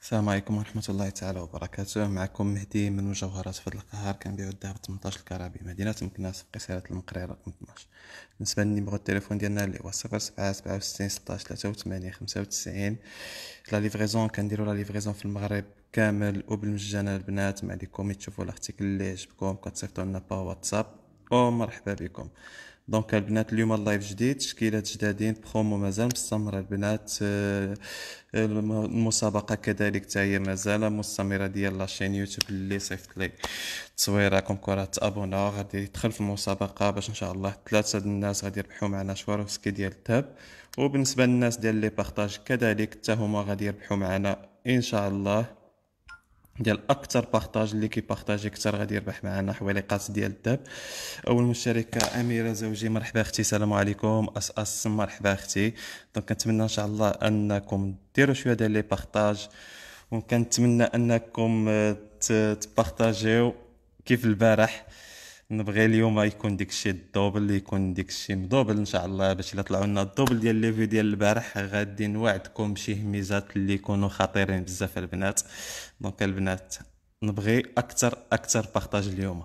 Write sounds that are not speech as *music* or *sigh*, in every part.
السلام عليكم ورحمة الله تعالى وبركاته معكم مهدي من مجوهرات فضل القهار كان بيعود الذهب 18 الكرابي مدينة مكناس في قصيرة المقري رقم 12 بالنسبة لنمرو التليفون ديالنا اللي هو 7 0767 16 83 95 لا ليفريزون كنديرو لا ليفريزون في المغرب كامل وبالمجانة البنات ما عليكم تشوفوا الارتيكل اللي عجبكم كتصيفطوا لنا با واتساب ومرحبا بكم دونك البنات euh, اليوم اللايف جديد تشكيلات جدادين برومو مازال مستمره البنات آه، آه، المسابقه كذلك حتى هي مازال مستمره ديال لاشين يوتيوب اللي صيفط لي تصويركم كره تابونا غادي يدخل في المسابقه باش ان شاء الله ثلاثه الناس غادي يربحوا معنا شواروفسكي ديال الذهب وبالنسبه للناس ديال لي بارطاج كذلك حتى هما غادي يربحوا معنا ان شاء الله ديال اكثر بارطاج اللي كيبارطاجي اكثر غادي يربح معنا حويليقات ديال الذهب اول مشاركه اميره زوجي مرحبا اختي السلام عليكم اس اس مرحبا اختي دونك كنتمنى ان شاء الله انكم ديروا شويه ديال لي بارطاج وكنتمنى انكم تبارطاجيو كيف البارح نبغي اليوم يكون الشيء الدوبل يكون الشيء مدوبل ان شاء الله باش الا طلعوا لنا الدوبل ديال لي ديال البارح غادي نوعدكم شي هميزات اللي يكونوا خطيرين بزاف البنات دونك البنات نبغي اكثر اكثر بارطاج اليوم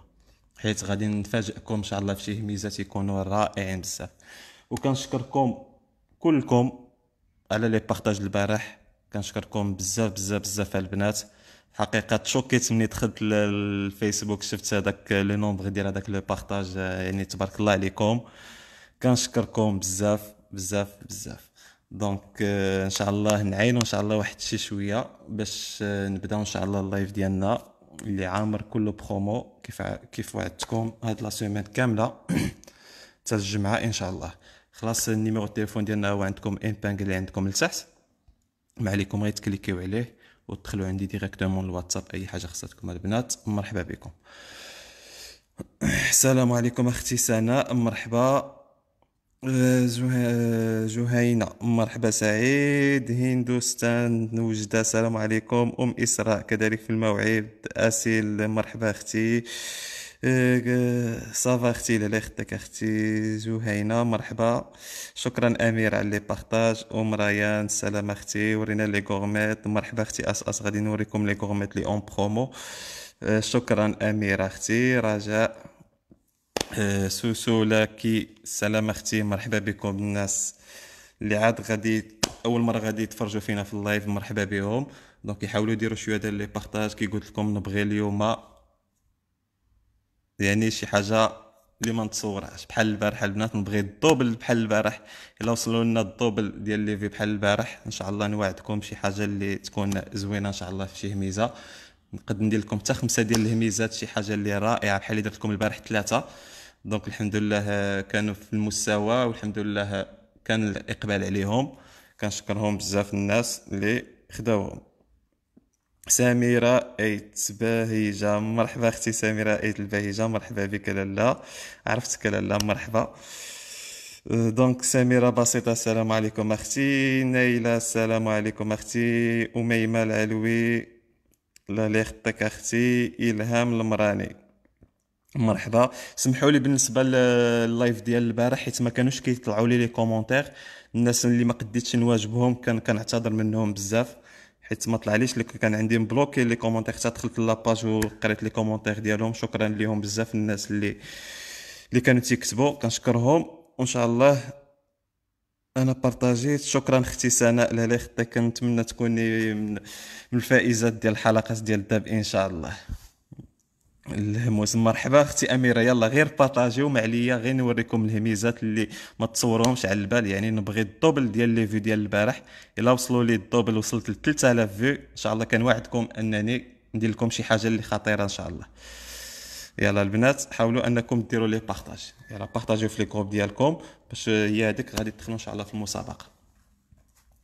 حيت غادي نفاجئكم ان شاء الله بشي هميزات يكونوا رائعين بزاف وكنشكركم كلكم على لي بارطاج البارح كنشكركم بزاف بزاف بزاف البنات حقيقه تشوكيت ملي دخلت للفيسبوك شفت هذاك لو نومبغ ديال هذاك لو بارتاج يعني تبارك الله عليكم كنشكركم بزاف بزاف بزاف دونك euh, ان شاء الله نعاينوا ان شاء الله واحد شي شويه باش آه، نبداو ان شاء الله اللايف ديالنا اللي عامر كله برومو كيف كيف وعدتكم هاد لا سيمين كامله *coughs* حتى الجمعه ان شاء الله خلاص النيميرو التليفون ديالنا هو عندكم امبانغ اللي عندكم لتحت ما عليكم غير تكليكيو عليه وتدخلوا عندي ديريكتومون الواتساب اي حاجه خصاتكم البنات مرحبا بكم السلام عليكم اختي سناء مرحبا جهينة آه، آه، مرحبا سعيد هندوستان وجدة السلام عليكم أم إسراء كذلك في الموعد أسيل مرحبا أختي صافا اختي لالا خداك اختي زهينة مرحبا شكرا امير على لي بارطاج ام ريان سلام اختي ورينا لي غورميت مرحبا اختي اس اس غادي نوريكم لي غورميت لي اون برومو شكرا امير اختي رجاء سوسو لاكي سلام اختي مرحبا بكم الناس اللي عاد غادي اول مره غادي يتفرجوا فينا في اللايف مرحبا بهم دونك يحاولوا يديروا شويه ديال لي بارطاج كي قلت لكم نبغي اليوم يعني شي حاجه اللي ما نتصورهاش بحال البارح البنات نبغي الدوبل بحال البارح الا وصلوا لنا الدوبل ديال ليفي بحال البارح ان شاء الله نوعدكم بشي حاجه اللي تكون زوينه ان شاء الله في شي هميزه نقد ندير لكم حتى خمسه ديال الهميزات شي حاجه اللي رائعه بحال اللي درت لكم البارح ثلاثه دونك الحمد لله كانوا في المستوى والحمد لله كان الاقبال عليهم كنشكرهم بزاف الناس اللي خداوهم سميرة ايت باهيجة مرحبا اختي سميرة ايت البهيجة مرحبا بك لالا عرفتك لالا مرحبا دونك سميرة بسيطة السلام عليكم اختي نايلة السلام عليكم اختي أميمة العلوي لالي خطك اختي إلهام المراني مرحبا سمحوا لي بالنسبه لللايف ديال البارح حيت ما كانوش كيطلعوا لي لي كومونتير الناس اللي ما قديتش نواجبهم كان كنعتذر منهم بزاف حيت ما طلعليش اللي كان عندي مبلوكي لي كومونتير حتى دخلت لاباج وقريت لي كومونتير ديالهم شكرا ليهم بزاف الناس اللي اللي كانوا تيكتبوا كنشكرهم وان شاء الله انا بارطاجيت شكرا اختي سناء لالي خطي كنتمنى تكوني من الفائزات ديال الحلقات ديال الداب ان شاء الله الهموز مرحبا اختي اميره يلا غير بارطاجيو ما عليا غير نوريكم الهميزات اللي ما تصورهمش على البال يعني نبغي الدوبل ديال لي فيو ديال البارح الا وصلوا لي الدوبل وصلت ل 3000 فيو ان شاء الله كنوعدكم انني ندير لكم شي حاجه اللي خطيره ان شاء الله يلا البنات حاولوا انكم ديروا لي بارطاج يلا بارطاجيو في لي كوب ديالكم باش هي هذيك غادي تدخلوا ان شاء الله في المسابقه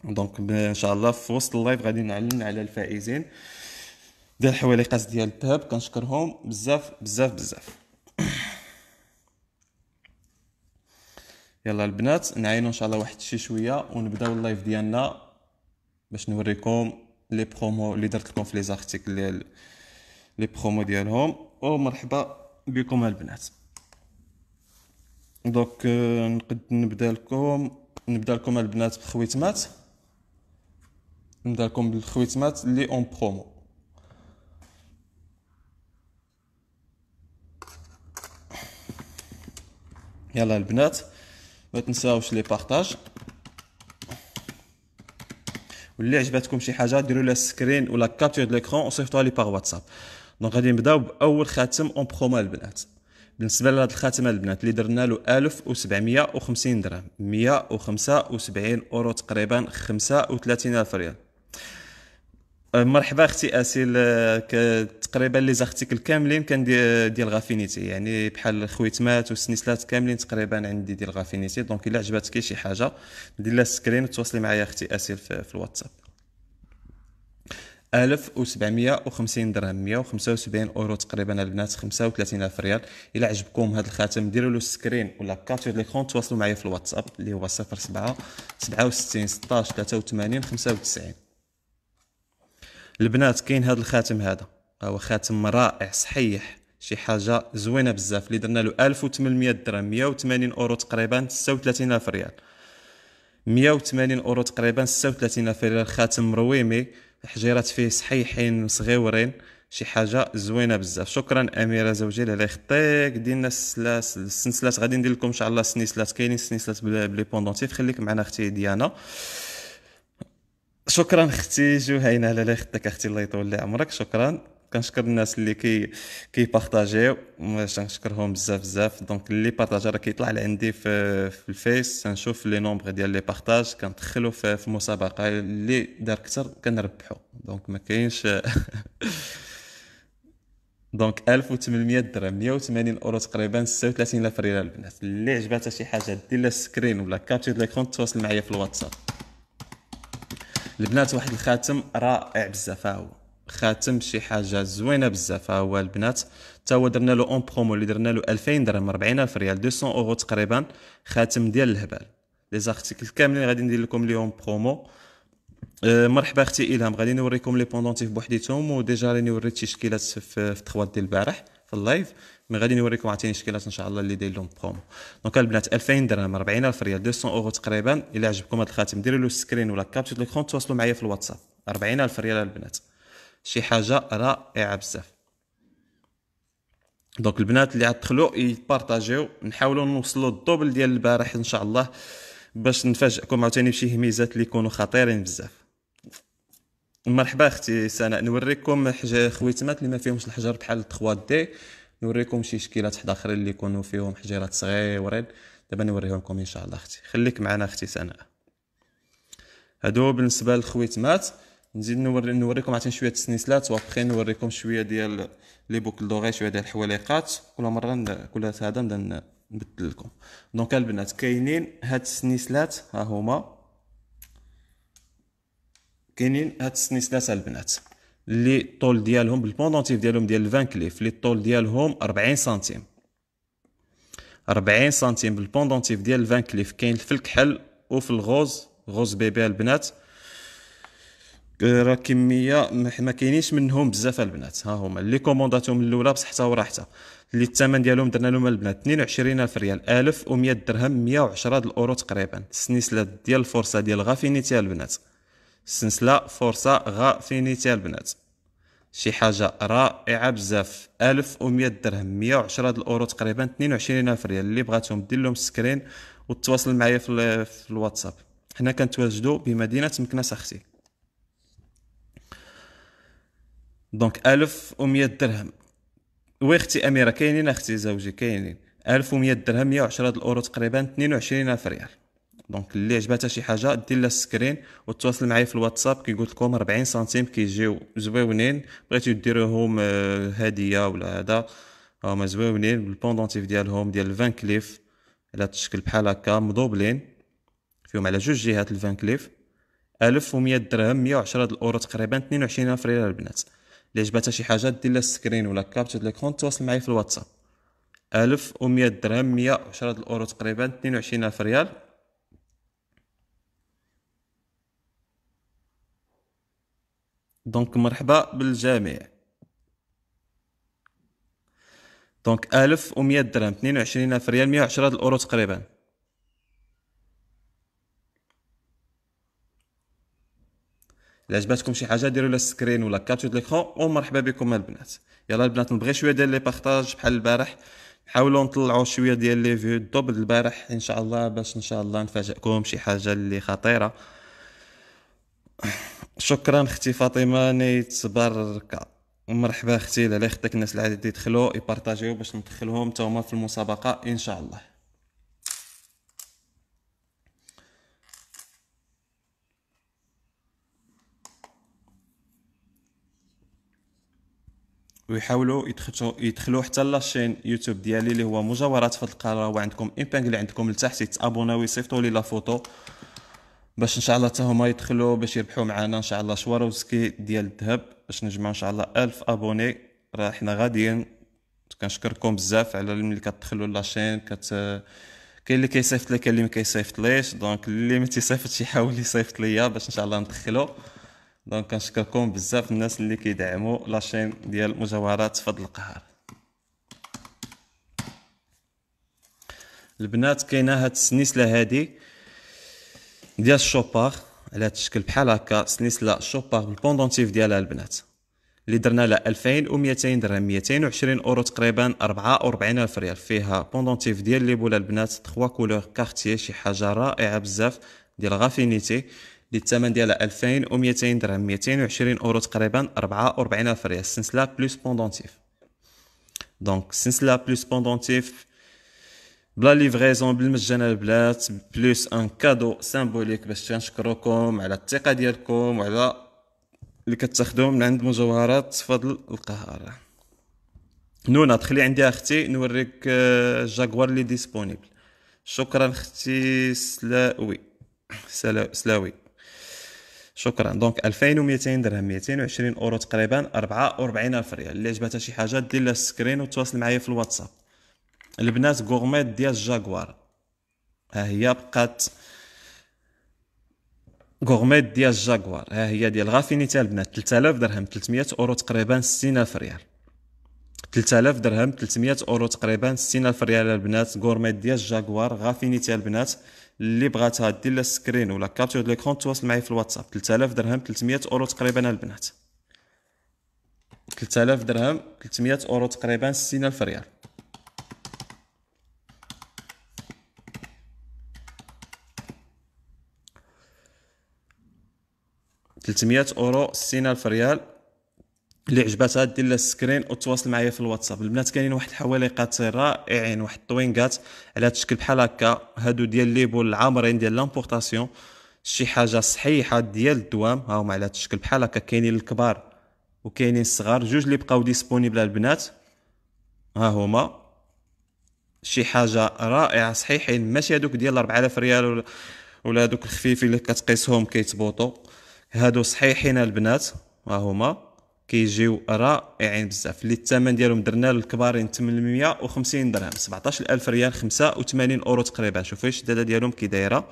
دونك ان شاء الله في وسط اللايف غادي نعلن على الفائزين ديال الحويليقات ديال الذهب كنشكرهم بزاف بزاف بزاف يلا البنات نعينو ان شاء الله واحد شي شويه ونبداو اللايف ديالنا باش نوريكم لي برومو اللي درت لكم في لي زارتيكل لي برومو ديالهم ومرحبا بكم البنات دونك euh, نقد نبدا لكم نبدا لكم البنات بخويتمات نبدا لكم بالخويتمات اللي اون برومو يلا البنات ما تنساوش لي بارطاج واللي عجبتكم شي حاجه ديروا لها سكرين ولا كابتور د ليكرون وصيفطوها لي باغ واتساب دونك غادي نبداو باول خاتم اون بروما البنات بالنسبه لهاد الخاتم البنات اللي درنا له 1750 درهم 175 اورو تقريبا 35000 ريال أه، مرحبا اختي اسيل أه، تقريبا لي زارتيكل كاملين كان ديال غافينيتي يعني بحال الخويتمات وسنيسلات كاملين تقريبا عندي ديال غافينيتي دونك الا عجبتك شي حاجه دير لها سكرين وتواصلي معايا اختي اسيل في, الواتساب 1750 درهم 175 اورو تقريبا البنات 35000 ريال الا عجبكم هذا الخاتم ديروا له سكرين ولا كابتور ليكرون تواصلوا معايا في الواتساب اللي هو 07 67 16 83 95 البنات كاين هذا الخاتم هذا هو خاتم رائع صحيح شي حاجه زوينه بزاف اللي درنا له 1800 درهم 180 اورو تقريبا 36000 الف ريال 180 اورو تقريبا 36000 الف ريال خاتم رويمي حجيرات فيه صحيحين صغيورين شي حاجه زوينه بزاف شكرا اميره زوجي الله يخطيك دينا السلاسل السنسلات غادي ندير لكم ان شاء الله السنسلات كاينين السنسلات بلي بوندونتيف خليك معنا اختي ديانا شكرا اختي جوهينا على اللي خدتك اختي الله يطول لي عمرك شكرا كنشكر الناس اللي كي كيبارطاجيو كنشكرهم بزاف بزاف دونك اللي بارطاجا راه كيطلع عندي في, في الفيس تنشوف لي نومبر ديال لي بارطاج كندخلو في, في المسابقه اللي دار اكثر كنربحو دونك ما كاينش دونك *laughs* 1800 درهم 180 اورو تقريبا الف ريال البنات اللي عجباتها شي حاجه دير لها سكرين ولا كابتشر ليكرون تواصل معايا في الواتساب البنات واحد الخاتم رائع بزاف هو خاتم شي حاجه زوينه بزاف هو البنات حتى هو درنا له اون برومو اللي درنا له 2000 درهم 40000 ريال 200 اورو تقريبا خاتم ديال الهبال لي زارتيكل كاملين غادي ندير لكم اليوم برومو آه، مرحبا اختي الهام غادي نوريكم لي بوندونتيف بوحديتهم وديجا راني وريت شي شكيلات في 3 ديال البارح في اللايف مي غادي نوريكم عاوتاني تشكيلات ان شاء الله اللي داير لهم برومو دونك البنات 2000 درهم 40000 ريال 200 اورو تقريبا الا عجبكم هذا الخاتم ديروا له سكرين ولا كابتشر ليكرون تواصلوا معايا في الواتساب 40000 ريال البنات شي حاجه رائعه بزاف دونك البنات اللي غتدخلوا يبارطاجيو نحاولوا نوصلوا الدوبل ديال البارح ان شاء الله باش نفاجئكم عاوتاني بشي هميزات اللي يكونوا خطيرين بزاف مرحبا اختي سناء نوريكم حجه خويتمات اللي ما فيهمش الحجر بحال 3 دي نوريكم شي شكيلات اخرين اللي يكونوا فيهم حجيرات صغيورين دابا نوريهم لكم ان شاء الله اختي خليك معنا اختي سناء هادو بالنسبه للخويتمات نزيد نوري نوريكم عاوتاني شويه السنيسلات وابخي نوريكم شويه ديال لي بوكل دوغي شويه ديال الحواليقات كل مره كل هذا نبدا نبدل لكم دونك البنات كاينين هاد السنيسلات ها هما كاينين هاد السنيسلات البنات لي الطول ديالهم بالبوندونتيف ديالهم ديال الفان كليف لي الطول ديالهم 40 سنتيم 40 سنتيم بالبوندونتيف ديال الفان كليف كاين في الكحل وفي الغوز غوز بيبي البنات راه كميه ما كاينينش منهم بزاف البنات ها هما اللي كومونداتهم الاولى بصحتها وراحتها اللي الثمن ديالهم درنا لهم البنات 22000 ريال 1100 درهم 110 الاورو تقريبا سنيسلات ديال الفرصه ديال غافينيتي البنات سنسله فرصه غا فينيتيها البنات شي حاجه رائعه بزاف ألف مية درهم مية عشرة الاورو تقريبا تنين ألف ريال اللي بغاتهم دير لهم و وتواصل معايا في, الواتساب حنا كنتواجدو بمدينه مكناس اختي دونك ألف مية درهم وي اختي اميره كاينين اختي زوجي كاينين ألف مية درهم مية عشرة الاورو تقريبا تنين ألف ريال دونك اللي عجباتها شي حاجه دير لها السكرين وتواصل معايا في الواتساب قلت لكم 40 سنتيم كيجيو زويونين بغيتو ديروهم آه، هديه ولا هذا هما زويونين بالبوندونتيف ديالهم ديال الفان كليف على تشكل بحال هكا مضوبلين فيهم على جوج جهات الفان كليف 1100 درهم 110 الاورو تقريبا ألف ريال البنات اللي عجباتها شي حاجه دير لها السكرين ولا كابتشر ليكرون تواصل معايا في الواتساب 1100 درهم 110 الاورو تقريبا ألف ريال دونك مرحبا بالجميع دونك 1100 درهم الف ريال 110 الاورو تقريبا الا عجبتكم شي حاجه ديروا لها سكرين ولا كابتشر ليكرون ومرحبا بكم البنات يلا البنات نبغي شويه ديال لي بارطاج بحال البارح نحاولو نطلعوا شويه ديال لي فيو دوبل البارح ان شاء الله باش ان شاء الله نفاجئكم شي حاجه اللي خطيره شكرا اختي فاطمه نيت بركه ومرحبا اختي على خطيك الناس العاديه يدخلوا يبارطاجيو باش ندخلهم حتى هما في المسابقه ان شاء الله ويحاولوا يدخلوا يدخلوا حتى لاشين يوتيوب ديالي اللي هو مجاورات فهاد القاره وعندكم امبانغ اللي عندكم لتحت يتابوناو ويصيفطوا لي لا فوتو باش ان شاء الله حتى هما يدخلوا باش يربحوا معنا ان شاء الله شواروسكي ديال الذهب باش نجمع ان شاء الله 1000 ابوني راه حنا غاديين كنشكركم بزاف على ملي كتدخلوا لاشين كت كاين اللي كيصيفط لي كاين اللي ما كيصيفطليش دونك اللي ما تيصيفطش يحاول يصيفط ليا باش ان شاء الله ندخلو دونك كنشكركم بزاف الناس اللي كيدعموا لاشين ديال مجوهرات فضل القهار البنات كاينه هاد السنيسله هادي ديال الشوبار على هذا الشكل بحال هكا سلسله شوبار بالبوندونتيف ديالها البنات اللي درنا لها 2200 درهم 220 اورو تقريبا 44 الف ريال فيها بوندونتيف ديال لي بولا البنات 3 كولور كارتيي شي حاجه رائعه بزاف ديال غافينيتي اللي الثمن ديالها 2200 درهم 220 اورو تقريبا 44 الف ريال السلسله بلوس بوندونتيف دونك السلسله بلوس بوندونتيف بلا ليفريزون بالمجان البلات بلوس ان كادو سيمبوليك باش تنشكركم على الثقه ديالكم وعلى اللي كتاخدو من عند مجوهرات فضل القهارة نونا تخلي عندي اختي نوريك جاكوار لي ديسپونيبل شكرا اختي سلاوي سلاوي شكرا دونك 2200 درهم 220 اورو تقريبا 44000 ريال اللي عجبتها شي حاجه دير لها سكرين وتواصل معايا في الواتساب البنات غورميت ديال جاكوار ها هي بقات غورميت ديال جاكوار ها هي ديال غافينيتا البنات 3000 درهم 300 اورو تقريبا 60000 ريال 3000 درهم 300 اورو تقريبا 60000 ريال البنات غورميت ديال الجاكوار غافينيتا البنات اللي بغاتها دير لها سكرين ولا كابتور دو ليكرون تواصل معايا في الواتساب 3000 درهم 300 اورو تقريبا البنات 3000 درهم 300 اورو تقريبا 60000 ريال 300 اورو 60 الف ريال اللي عجباتها دير لها السكرين وتواصل معايا في الواتساب البنات كاينين واحد الحواليقات رائعين واحد الطوينغات على الشكل بحال هكا هادو ديال ليبول العامرين ديال لامبورطاسيون شي حاجه صحيحه ديال الدوام ها هما على الشكل بحال هكا كاينين الكبار وكاينين الصغار جوج اللي بقاو ديسپونبل البنات ها هما شي حاجه رائعه صحيحين ماشي هادوك ديال 4000 ريال ولا هادوك الخفيفين اللي كتقيسهم كيتبوطو هادو صحيحين البنات ها هما كيجيو رائعين بزاف اللي الثمن ديالهم درنا للكبارين 850 درهم 17000 ريال 85 اورو تقريبا شوفوا الشداده ديالهم كي دايره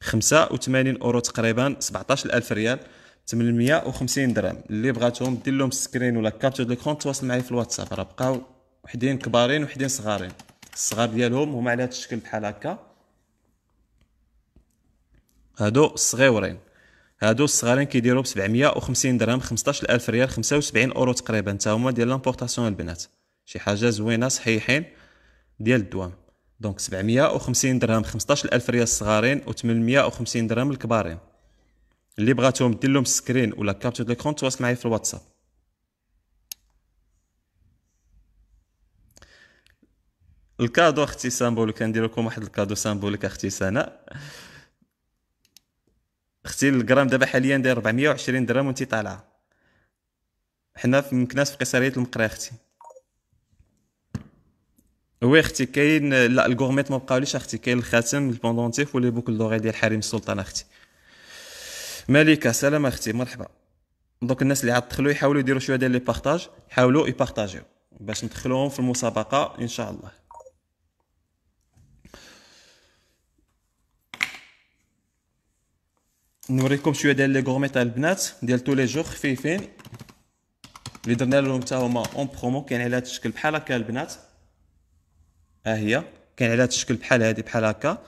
85 اورو تقريبا 17000 ريال 850 درهم اللي بغاتهم دير لهم سكرين ولا كابتشر دو كونت تواصل معايا في الواتساب راه بقاو وحدين كبارين وحدين صغارين الصغار ديالهم هما على هذا الشكل بحال هكا هادو صغيورين هادو الصغارين كيديروا ب 750 درهم 15000 ريال 75 اورو تقريبا حتى هما ديال لامبورطاسيون البنات شي حاجه زوينه صحيحين ديال الدوام دونك 750 درهم 15000 ريال الصغارين و 850 درهم الكبارين اللي بغاتهم دير لهم سكرين ولا كابتور دو كونت تواصل معايا في الواتساب الكادو اختي سامبوليك ندير لكم واحد الكادو سامبوليك اختي سناء اختي الجرام دابا حاليا داير 420 درهم وانت طالعه حنا في مكناس في قيصريه المقرى اختي وي اختي كاين لا الكورميت ما بقاوليش اختي كاين الخاتم البوندونتيف ولي بوكل دوغي ديال حريم السلطان اختي مليكه سلام اختي مرحبا دوك الناس اللي عاد دخلوا يحاولوا يديروا شويه ديال لي بارطاج يحاولوا يبارطاجيو باش ندخلوهم في المسابقه ان شاء الله نوريكم شويه ديال لي غورميت تاع البنات ديال تو لي جور خفيفين اللي درنا لهم حتى هما اون برومو كاين على هذا الشكل بحال هكا البنات ها هي كاين على هذا الشكل بحال هذه بحال هكا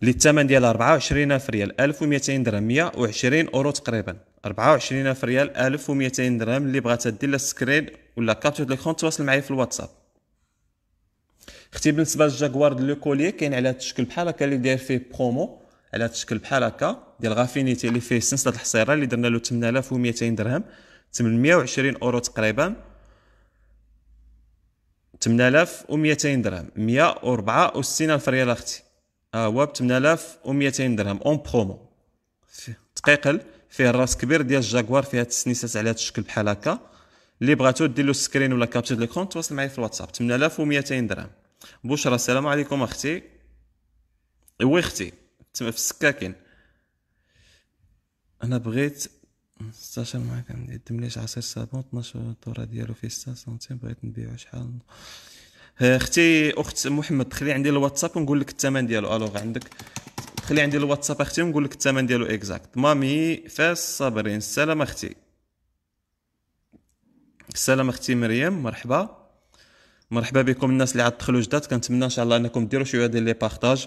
اللي الثمن ديالها الف ريال 1200 درهم 120 اورو تقريبا الف ريال 1200 درهم اللي بغات دير لها سكرين ولا كابتور ليكرون تواصل معايا في الواتساب اختي بالنسبه للجاكوار لو كولي كاين على هذا الشكل بحال هكا اللي داير فيه برومو على هذا الشكل بحال هكا ديال غافينيتي اللي فيه سنسله الحصيره اللي درنا له 8200 درهم 820 اورو تقريبا 8200 درهم 164 الف ريال اختي ها آه، هو ب 8200 درهم اون برومو تقيقل فيه الراس كبير ديال الجاكوار فيها التسنيسات على هذا الشكل بحال هكا اللي بغاتو دير له سكرين ولا كابتشر ليكون تواصل معايا في الواتساب 8200 درهم بشرى السلام عليكم اختي وي اختي تما في السكاكين انا بغيت 16 معاك عندي ليش عصير صابون 12 الدوره ديالو في 6 سنتيم بغيت نبيعو شحال اختي اخت محمد خلي عندي الواتساب ونقول لك الثمن ديالو الوغ عندك خلي عندي الواتساب اختي ونقول لك الثمن ديالو اكزاكت مامي فاس صابرين السلام اختي السلام اختي مريم مرحبا مرحبا بكم الناس اللي عاد دخلوا جداد كنتمنى ان شاء الله انكم ديروا شويه ديال لي بارطاج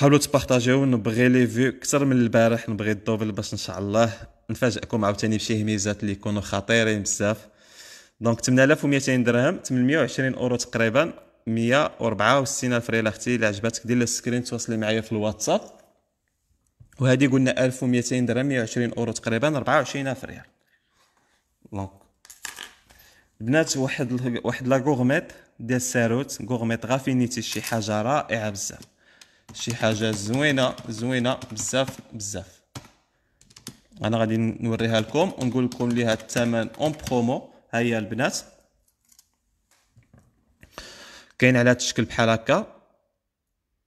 حاولوا تبارطاجيو نبغي لي فيو اكثر من البارح نبغي الدوبل باش ان شاء الله نفاجئكم عاوتاني بشي ميزات اللي يكونوا خطيرين بزاف دونك 8200 درهم 820 اورو تقريبا 164 الف ريال اختي الا عجبتك دير لها سكرين تواصلي معايا في الواتساب وهذه قلنا 1200 درهم 120 اورو تقريبا 24 الف ريال دونك البنات واحد واحد لا غورميت ديال ساروت غورميت غافينيتي شي حاجه رائعه بزاف شي حاجه زوينه زوينه بزاف بزاف انا غادي نوريها لكم ونقول لكم ليها الثمن اون برومو ها هي البنات كاين على هذا الشكل بحال هكا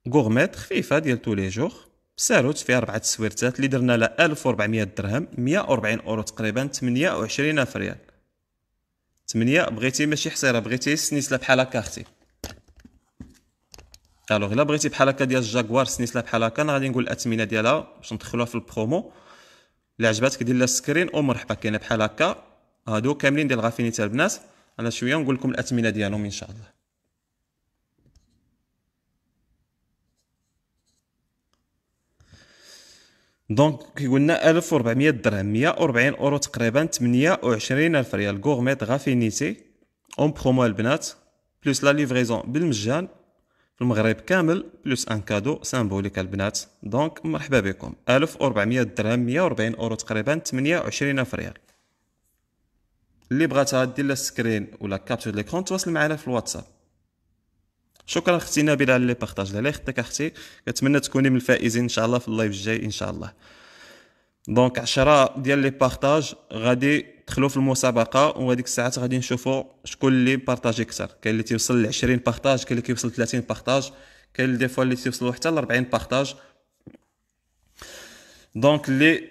غورميت خفيفه ديال تو لي جوغ بساروت فيها ربعة السويرتات اللي درنا لها 1400 درهم 140 اورو تقريبا 28 الف ريال 8 بغيتي ماشي حصيره بغيتي سنيسله بحال هكا اختي الوغ الا بغيتي بحال هكا ديال الجاكوار سنيسلا بحال هكا انا غادي نقول الاثمنه ديالها باش ندخلوها في البرومو الا عجباتك دير لها سكرين ومرحبا كاينه بحال هكا هادو كاملين ديال غافينيتا البنات انا شويه نقول لكم الاثمنه ديالهم ان شاء الله دونك كي قلنا 1400 درهم 140 اورو تقريبا عشرين الف ريال غورميت غافينيتي اون برومو البنات بلوس لا ليفريزون بالمجان في المغرب كامل بلس ان كادو سامبوليك البنات دونك مرحبا بكم 1400 درهم 140 اورو تقريبا 28 الف ريال اللي بغاتها دير لها سكرين ولا كابتور ليكرون تواصل معنا في الواتساب شكرا اختي نبيل على لي بارطاج لي اختك اختي كنتمنى تكوني من الفائزين ان شاء الله في اللايف الجاي ان شاء الله دونك 10 ديال لي بارطاج غادي دخلوا في المسابقه وهذيك الساعات غادي نشوفوا شكون اللي بارطاجي اكثر كاين اللي تيوصل ل 20 بارطاج كاين اللي كيوصل 30 بارطاج كاين اللي ديفوا اللي تيوصلوا حتى ل 40 بارطاج دونك اللي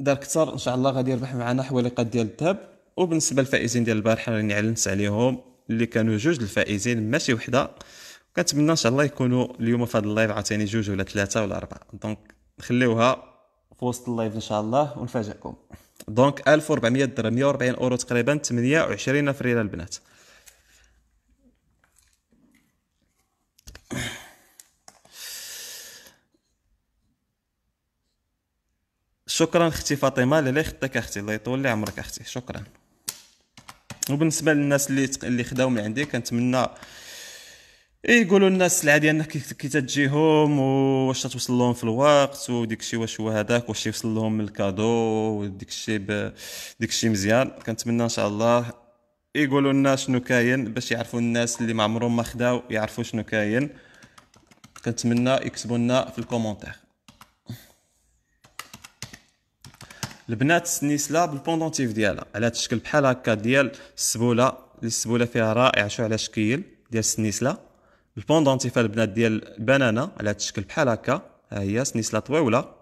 دار اكثر ان شاء الله غادي يربح معنا حوالي ديال الذهب وبالنسبه للفائزين ديال البارحه راني علنت عليهم اللي كانوا جوج الفائزين ماشي وحده كنتمنى ان شاء الله يكونوا اليوم في هذا اللايف عاوتاني جوج ولا ثلاثه ولا اربعه دونك نخليوها في وسط اللايف ان شاء الله ونفاجئكم دونك 1400 درهم 140 اورو تقريبا 28 ريال البنات شكرا اختي فاطمه اللي يخطيك اختي الله يطول لي عمرك اختي شكرا وبالنسبه للناس اللي اللي خداو من عندي كنتمنى يقولوا الناس السلعه ديالنا كي تجيهم واش توصل لهم في الوقت وديك الشيء واش هو هذاك واش يوصل لهم من الكادو وديك الشيء ب... ديك الشيء مزيان كنتمنى ان شاء الله يقولوا لنا شنو كاين باش يعرفوا الناس اللي ما عمرهم ما خداو يعرفوا شنو كاين كنتمنى يكتبوا لنا في الكومونتير البنات السنيسله بالبوندونتيف ديالها على الشكل بحال هكا ديال السبوله اللي السبوله فيها رائع شو على شكل ديال السنيسله البوندونتيفا البنات ديال البنانه على هذا الشكل بحال هكا ها هي سنيسله طويوله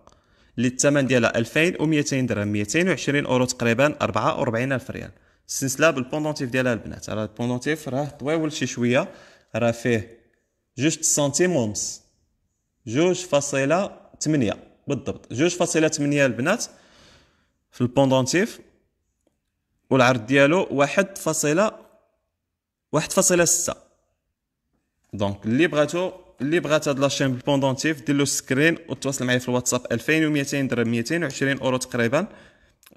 اللي الثمن ديالها 2200 درهم 220 اورو تقريبا 44 الف ريال السلسله بالبوندونتيف ديالها البنات راه البوندونتيف راه طويول شي شويه راه فيه جوج سنتيم ونص جوج فاصلة تمنية بالضبط جوج فاصلة تمنية البنات في البوندونتيف والعرض ديالو واحد فاصلة واحد فاصلة ستة دونك اللي بغاتو اللي بغات هاد لاشين بوندونتيف دير له سكرين وتواصل معايا في الواتساب 2200 درهم 220 اورو تقريبا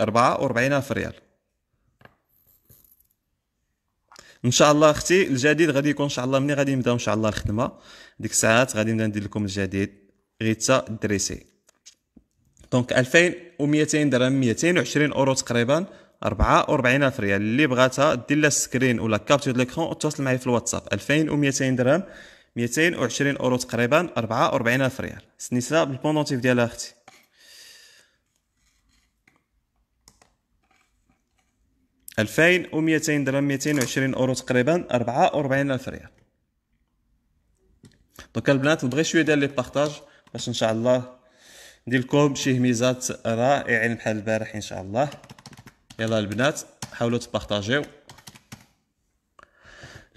44000 ريال ان شاء الله اختي الجديد غادي يكون ان شاء الله ملي غادي نبداو ان شاء الله الخدمه ديك الساعات غادي نبدا ندير لكم الجديد غيتا دريسي دونك 2200 درهم 220 اورو تقريبا الف ريال اللي بغاتها دير لها سكرين ولا كابتور ليكرون اتصل معايا في الواتساب 2200 درهم 220 اورو تقريبا الف ريال سنيسه بالبوندونتيف ديالها اختي ألفين وميتين درهم ميتين وعشرين أورو تقريبا أربعة ربعين ألف ريال دوكا البنات نبغي شوية ديال لي بارطاج باش إن شاء الله ندير لكم شي هميزات رائعين بحال البارح إن شاء الله يلا البنات حاولوا تبارطاجيو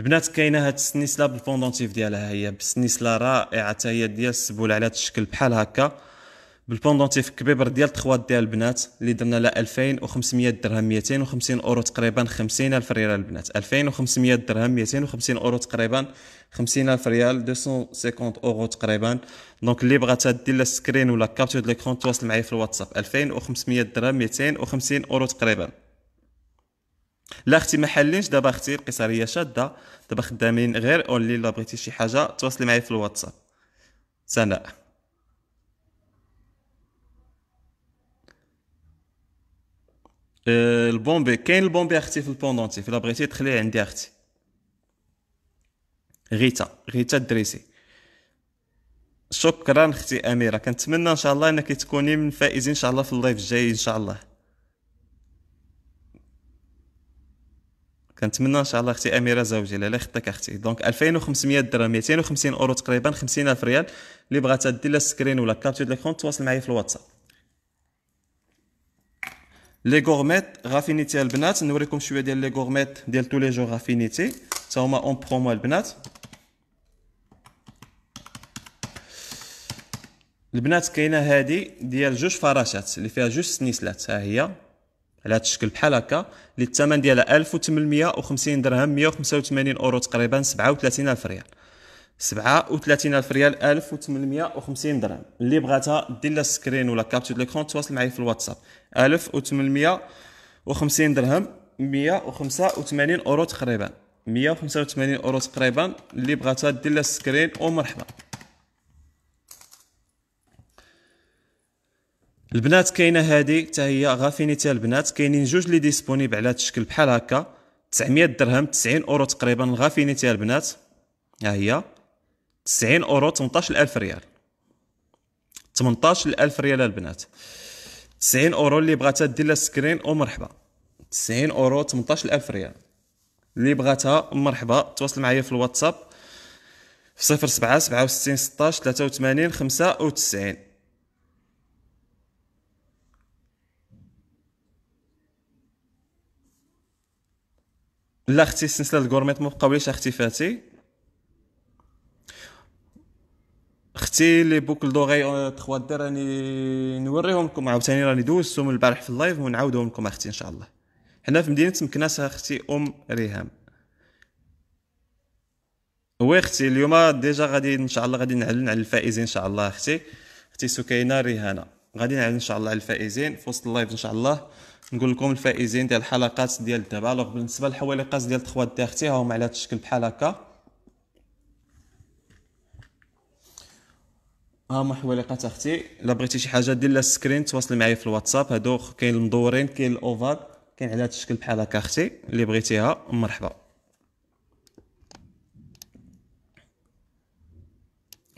البنات كاينه هاد السنيسله بالبوندونتيف ديالها هي بسنيسله رائعه حتى هي ديال السبول على هاد الشكل بحال هكا بالبوندونتيف الكبيبر ديال 3 ديال البنات اللي درنا لها 2500 درهم 250 اورو تقريبا 50000 ريال البنات 2500 درهم 250 اورو تقريبا 50000 ريال 250 اورو تقريبا دونك اللي بغات دير لها سكرين ولا كابتشر ليكرون تواصل معايا في الواتساب 2500 درهم 250 اورو تقريبا لا اختي ما حلينش دابا اختي القصه شاده دابا خدامين غير اونلي لا بغيتي شي حاجه تواصلي معايا في الواتساب سناء البومبي كاين البومبي اختي في البوندونتيف في بغيتي تخلي عندي اختي غيتا غيتا الدريسي شكرا اختي اميره كنتمنى ان شاء الله انك تكوني من الفائزين ان شاء الله في اللايف الجاي ان شاء الله كنتمنى ان شاء الله اختي اميره زوجي لا خطك اختي دونك 2500 درهم 250 اورو تقريبا 50000 ريال اللي بغات دير لها سكرين ولا كابتور ديال الكونت تواصل معايا في الواتساب لي غورميت غافينيتي البنات نوريكم شويه ديال لي غورميت ديال تو لي جو غافينيتي حتى هما اون برومو البنات البنات كاينه هادي ديال جوج فراشات اللي فيها جوج سنيسلات ها هي على هذا الشكل بحال هكا اللي الثمن ديالها 1850 درهم 185 اورو تقريبا 37000 الف ريال 37 الف ريال 1850 درهم اللي بغاتها دير لها سكرين ولا كابتشر ليكرون تواصل معايا في الواتساب 1850 درهم 185 اورو تقريبا 185 اورو تقريبا اللي بغاتها دير لها سكرين ومرحبا البنات كاينه هادي حتى هي غافينيتي البنات كاينين جوج لي ديسپونيب على هذا الشكل بحال هكا 900 درهم 90 اورو تقريبا غافينيتها البنات ها هي 90 اورو 18000 ريال 18000 ريال البنات 90 اورو اللي بغاتها دير لها سكرين ومرحبا 90 اورو 18000 ريال اللي بغاتها مرحبا تواصل معايا في الواتساب في 07 67 16 83 95 لا اختي السلسله الكورميت ما بقاوليش اختي فاتي اختي لي بوكل دوغي آه، تخوا دي راني نوريهم لكم عاوتاني راني دوزتهم البارح في اللايف ونعاودهم لكم اختي ان شاء الله حنا في مدينه مكناس آه، اختي ام ريهام وي اختي اليوم ديجا غادي ان شاء الله غادي نعلن على الفائزين ان شاء الله اختي اختي سكينه ريهانه غادي نعلن ان شاء الله على الفائزين في وسط اللايف ان شاء الله نقول لكم الفائزين ديال الحلقات ديال دابا بالنسبه للحوالي ديال تخوا دي اختي هما على هذا الشكل بحال هكا ها آه حواليقات اختي الا بغيتي شي حاجه دير لها سكرين تواصلي معايا في الواتساب هادو كاين المدورين كاين الاوفاد كاين على هذا الشكل بحال هكا اختي اللي بغيتيها مرحبا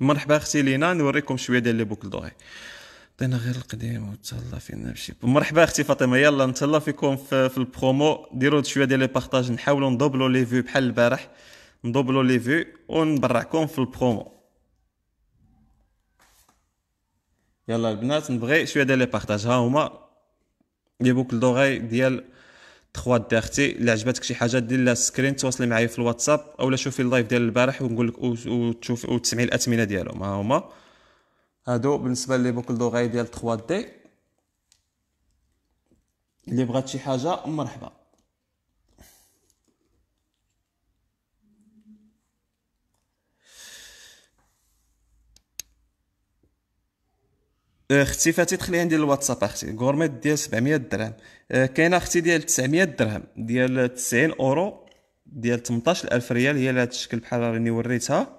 مرحبا اختي لينا نوريكم شويه ديال لي بوكل دوغي عطينا غير القديم وتهلا فينا بشي مرحبا اختي فاطمه يلا نتهلا فيكم في, في البرومو ديروا شويه ديال لي بارطاج نحاولوا ندوبلو لي فيو بحال البارح ندوبلو لي فيو ونبرعكم في البرومو يلا البنات نبغي شويه ديال لي بارطاج ها هما لي بوكل دوغاي ديال 3 دي اختي الا عجبتك شي حاجه دير لها سكرين تواصلي معايا في الواتساب اولا شوفي اللايف ديال البارح ونقول لك وتشوفي وتسمعي الاثمنه ديالهم ها هما هادو بالنسبه لي بوكل دوغاي ديال 3 دي اللي بغات شي حاجه مرحبا اختي أه، فاتي دخلي عندي الواتساب اختي غورميت ديال 700 درهم أه، كاينه اختي ديال 900 درهم ديال 90 اورو ديال 18000 ريال هي لهذا الشكل بحال راني وريتها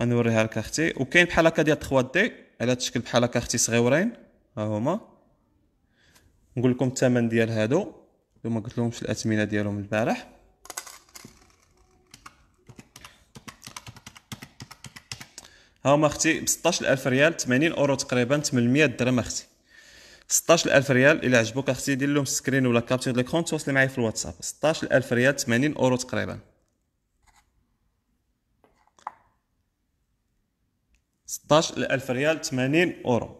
غنوريها لك اختي وكاين بحال هكا ديال 3 دي على الشكل بحال هكا اختي صغيورين ها هما نقول لكم الثمن ديال هادو اللي قلت لهمش الاثمنه ديالهم البارح ها هما اختي ب 16000 ريال 80 اورو تقريبا 800 درهم اختي 16000 ريال الا عجبوك اختي دير لهم سكرين ولا كابتشر كابتور ليكرون توصل معايا في الواتساب 16000 ريال 80 اورو تقريبا 16000 ريال 80 اورو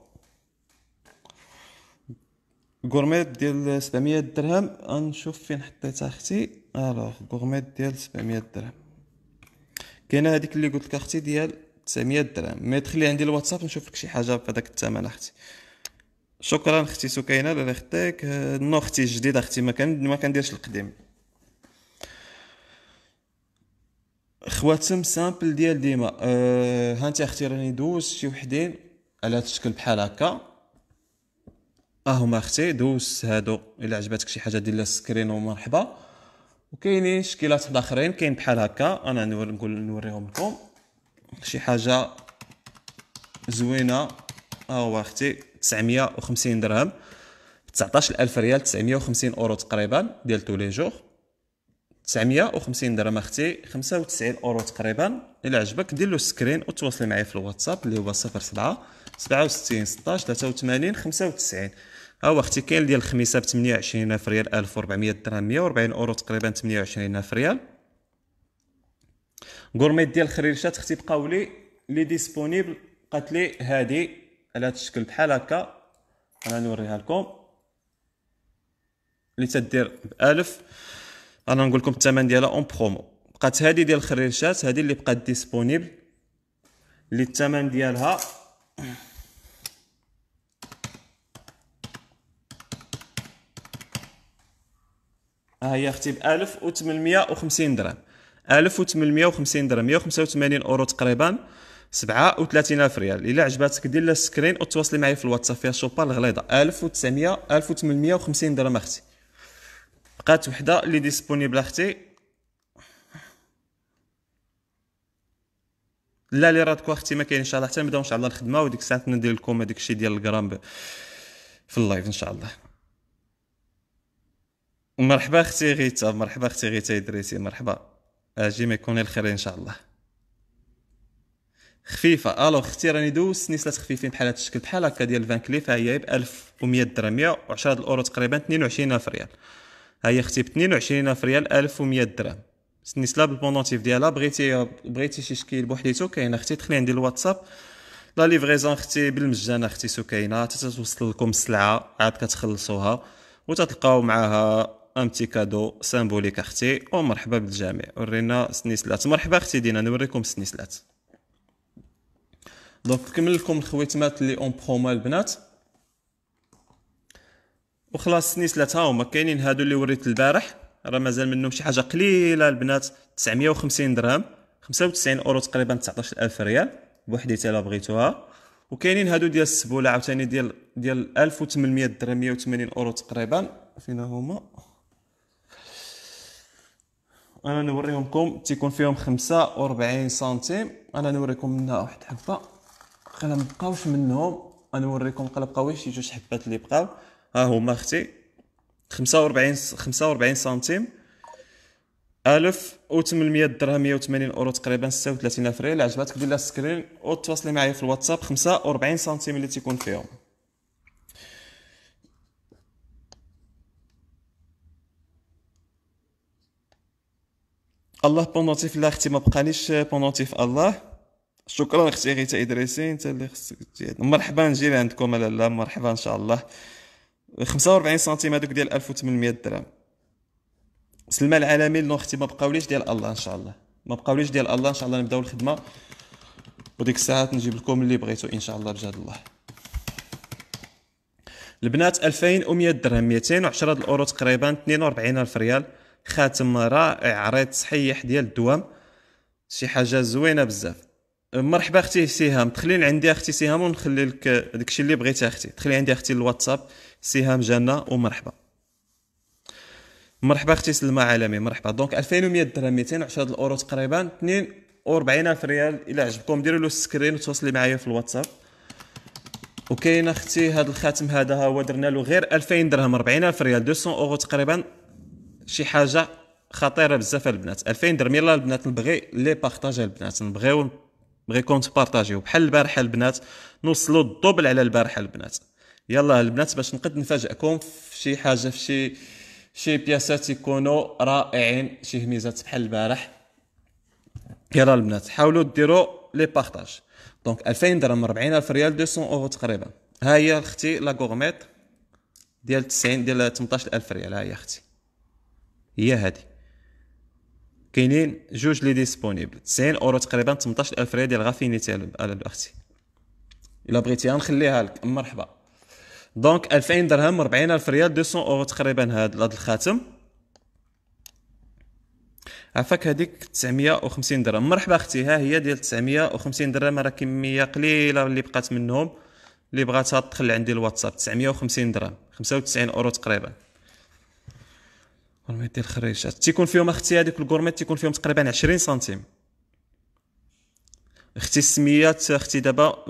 غورميت ديال 700 درهم غنشوف فين حطيتها اختي الوغ غورميت ديال 700 درهم كاينه هذيك اللي قلت لك اختي ديال 900 درهم ما تخلي عندي الواتساب نشوف لك شي حاجه بهذاك الثمن اختي شكرا اختي سكينه لالا اختك نو اختي جديده اختي ما كان ما كنديرش القديم خواتم سامبل ديال ديما أه هانتي اختي راني دوز شي وحدين على هاد الشكل بحال هكا اهما اختي دوز هادو الا عجبتك شي حاجه دير لها سكرين ومرحبا وكاينين شكيلات اخرين كاين بحال هكا انا نقول نوريهم لكم شي حاجه زوينه ها هو اختي 950 درهم 19000 ريال 950 اورو تقريبا ديال تو لي جوغ 950 درهم اختي 95 اورو تقريبا الا عجبك دير له سكرين وتواصل معايا في الواتساب اللي هو 07 67 16 83 95 ها هو اختي كاين ديال الخميسه ب 28000 ريال 1400 درهم 140 اورو تقريبا 28000 ريال غورميت ديال الخريرشات اختي بقاولي لي ديسپونيبل قالت لي هادي على هاد الشكل بحال هكا نوريها لكم اللي تدير ب 1000 انا نقول لكم الثمن ديالها اون برومو بقات هادي ديال الخريرشات هادي اللي بقات ديسپونيبل اللي الثمن ديالها ها هي اختي ب 1850 درهم 1850 درهم 185 اورو تقريبا 37000 ريال الا عجباتك دير لها سكرين وتواصلي معايا في الواتساب فيها شوبار الغليظه 1900 1850 درهم اختي بقات وحده اللي ديسبونيبل اختي لا لي راتكو اختي ما كاين ان شاء الله حتى نبداو ان شاء الله الخدمه وديك الساعه ندير لكم هذاك الشيء ديال الجرام في اللايف ان شاء الله مرحبا اختي غيتا مرحبا اختي غيتا ادريسي مرحبا اجي ما يكون الخير ان شاء الله خفيفه الو اختي راني دوزت نسلات خفيفين بحال هذا الشكل بحال هكا ديال فان كليف ها هي ب 1100 درهم 110 الاورو تقريبا 22000 ريال ها هي اختي ب 22000 ريال 1100 درهم النسله بالبوندونتيف ديالها بغيتي بغيتي شي شكيل بوحديتو كاين اختي دخلي عندي الواتساب لا ليفريزون اختي بالمجان اختي سكينه حتى توصل لكم السلعه عاد كتخلصوها وتتلقاو معاها ان بتي كادو سامبوليك اختي ومرحبا بالجميع ورينا سنيسلات مرحبا اختي دينا نوريكم السنيسلات دونك نكمل لكم الخويتمات اللي اون بروما البنات وخلاص سنيسلات ها هما كاينين هادو اللي وريت البارح راه مازال منهم شي حاجه قليله البنات 950 درهم 95 اورو تقريبا 19000 ريال بوحديتها الا بغيتوها وكاينين هادو ديال السبوله عاوتاني ديال ديال 1800 درهم 180 اورو تقريبا فينا هما انا نوريهم لكم تيكون فيهم 45 سنتيم انا نوريكم منها واحد حبه خلا مبقاوش منهم غنوريكم بقى بقاو شي جوج حبات اللي بقاو ها هما اختي 45 45 سنتيم 1800 درهم 180 اورو تقريبا 36000 ريال عجبتك دير لها سكرين وتواصلي معايا في الواتساب 45 سنتيم اللي تيكون فيهم الله بوندونتي في الله اختي ما بقانيش بوندونتي في الله شكرا اختي غيتا ادريسي انت اللي خصك مرحبا نجي عندكم لالا مرحبا ان شاء الله 45 سنتيم هذوك ديال 1800 درهم سلمى العالمي لو اختي ما بقاوليش ديال الله ان شاء الله ما بقاوليش ديال الله ان شاء الله نبداو الخدمه وديك الساعات نجيب لكم اللي بغيتو ان شاء الله بجد الله البنات 2100 درهم 210 الاورو تقريبا 42000 ريال خاتم رائع عريض صحيح ديال الدوام شي حاجه زوينه بزاف مرحبا اختي سهام دخلي عندي اختي سهام ونخلي لك داكشي اللي بغيتي اختي دخلي عندي اختي الواتساب سهام جنة ومرحبا مرحبا اختي سلمى عالمي مرحبا دونك 2100 درهم 210 الاورو تقريبا 42000 ريال الا عجبكم ديروا له السكرين وتواصلي معايا في الواتساب وكاين اختي هذا الخاتم هذا هو درنا له غير 2000 درهم 40000 ريال 200 اورو تقريبا شي حاجه خطيره بزاف البنات 2000 درهم يلاه البنات نبغي لي بارطاجي البنات نبغيو بغيكم تبارطاجيو بحال البارحه البنات نوصلوا الدوبل على البارحه البنات يلا البنات باش نقد نفاجئكم في شي حاجه في شي شي بياسات يكونوا رائعين شي هميزات بحال البارح يلا البنات حاولوا ديروا لي بارطاج دونك 2000 درهم 40000 ريال 200 اورو تقريبا ها هي اختي لا غورميت ديال 90 ديال 18000 ريال ها هي اختي هي هذه كاينين جوج لي ديسپونيبل 90 اورو تقريبا 18000 ريال غا على اختي الا بغيتي نخليها لك مرحبا دونك 2000 درهم 40000 ريال 200 اورو تقريبا هذا هاد الخاتم عفاك هذيك 950 درهم مرحبا اختي ها هي ديال 950 درهم راه كميه قليله اللي بقات منهم اللي بغاتها تدخل عندي الواتساب 950 درهم 95 اورو تقريبا غورمي ديال الخريج تيكون فيهم اختي هذيك الكورميت تيكون فيهم تقريبا 20 سنتيم اختي السميات اختي دابا آه،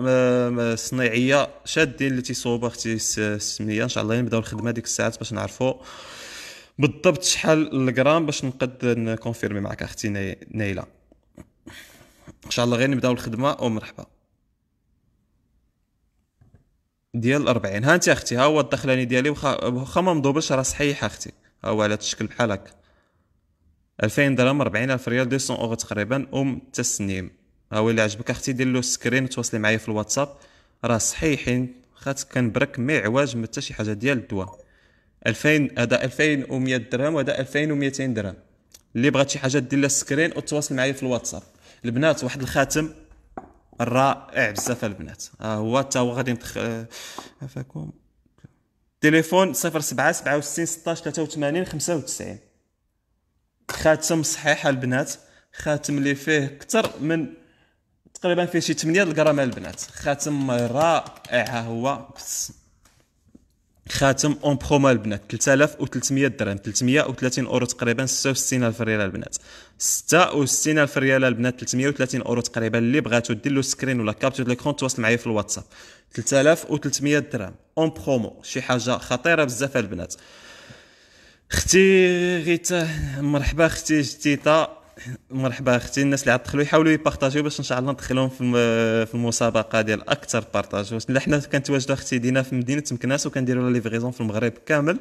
آه، صناعيه شادين اللي تيصوبوا اختي السميه ان شاء الله نبداو الخدمه ديك الساعات باش نعرفوا بالضبط شحال الغرام باش نقد نكونفيرمي معك اختي نايله ان شاء الله غير نبداو الخدمه ومرحبا ديال 40 ها انت اختي ها هو الدخلاني ديالي واخا ما مضوبش راه صحيح اختي او على تشكل بحال هكا 2000 درهم 40000 ريال 200 اورو تقريبا ام تسنيم ها هو اللي عجبك اختي دير له سكرين وتواصلي معايا في الواتساب راه صحيح خاط كنبرك ما عواج ما حتى شي حاجه ديال الدواء 2000 هذا 2100 درهم وهذا 2200 درهم اللي بغات شي حاجه دير لها سكرين وتواصل معايا في الواتساب البنات واحد الخاتم رائع بزاف البنات ها هو حتى هو غادي نتخ... آه، عفاكم تليفون 07 67 16 83 95 خاتم صحيح البنات خاتم اللي فيه اكثر من تقريبا فيه شي 8 الغرام البنات خاتم رائع هو خاتم اون بخوما البنات 3300 درهم 330 اورو تقريبا 66 الف ريال البنات 66 الف ريال البنات 330 اورو تقريبا اللي بغاتو دير له سكرين ولا كابتور ليكرون تواصل معايا في الواتساب 3300 درهم اون برومو شي حاجه خطيره بزاف البنات اختي غيتا مرحبا اختي جديده مرحبا اختي الناس اللي عطلوا يحاولوا يبارطاجيو باش ان شاء الله ندخلهم في المسابقه ديال اكثر بارطاج لا حنا كنتواجدوا اختي دينا في مدينه مكناس وكنديروا لا ليفريزون في المغرب كامل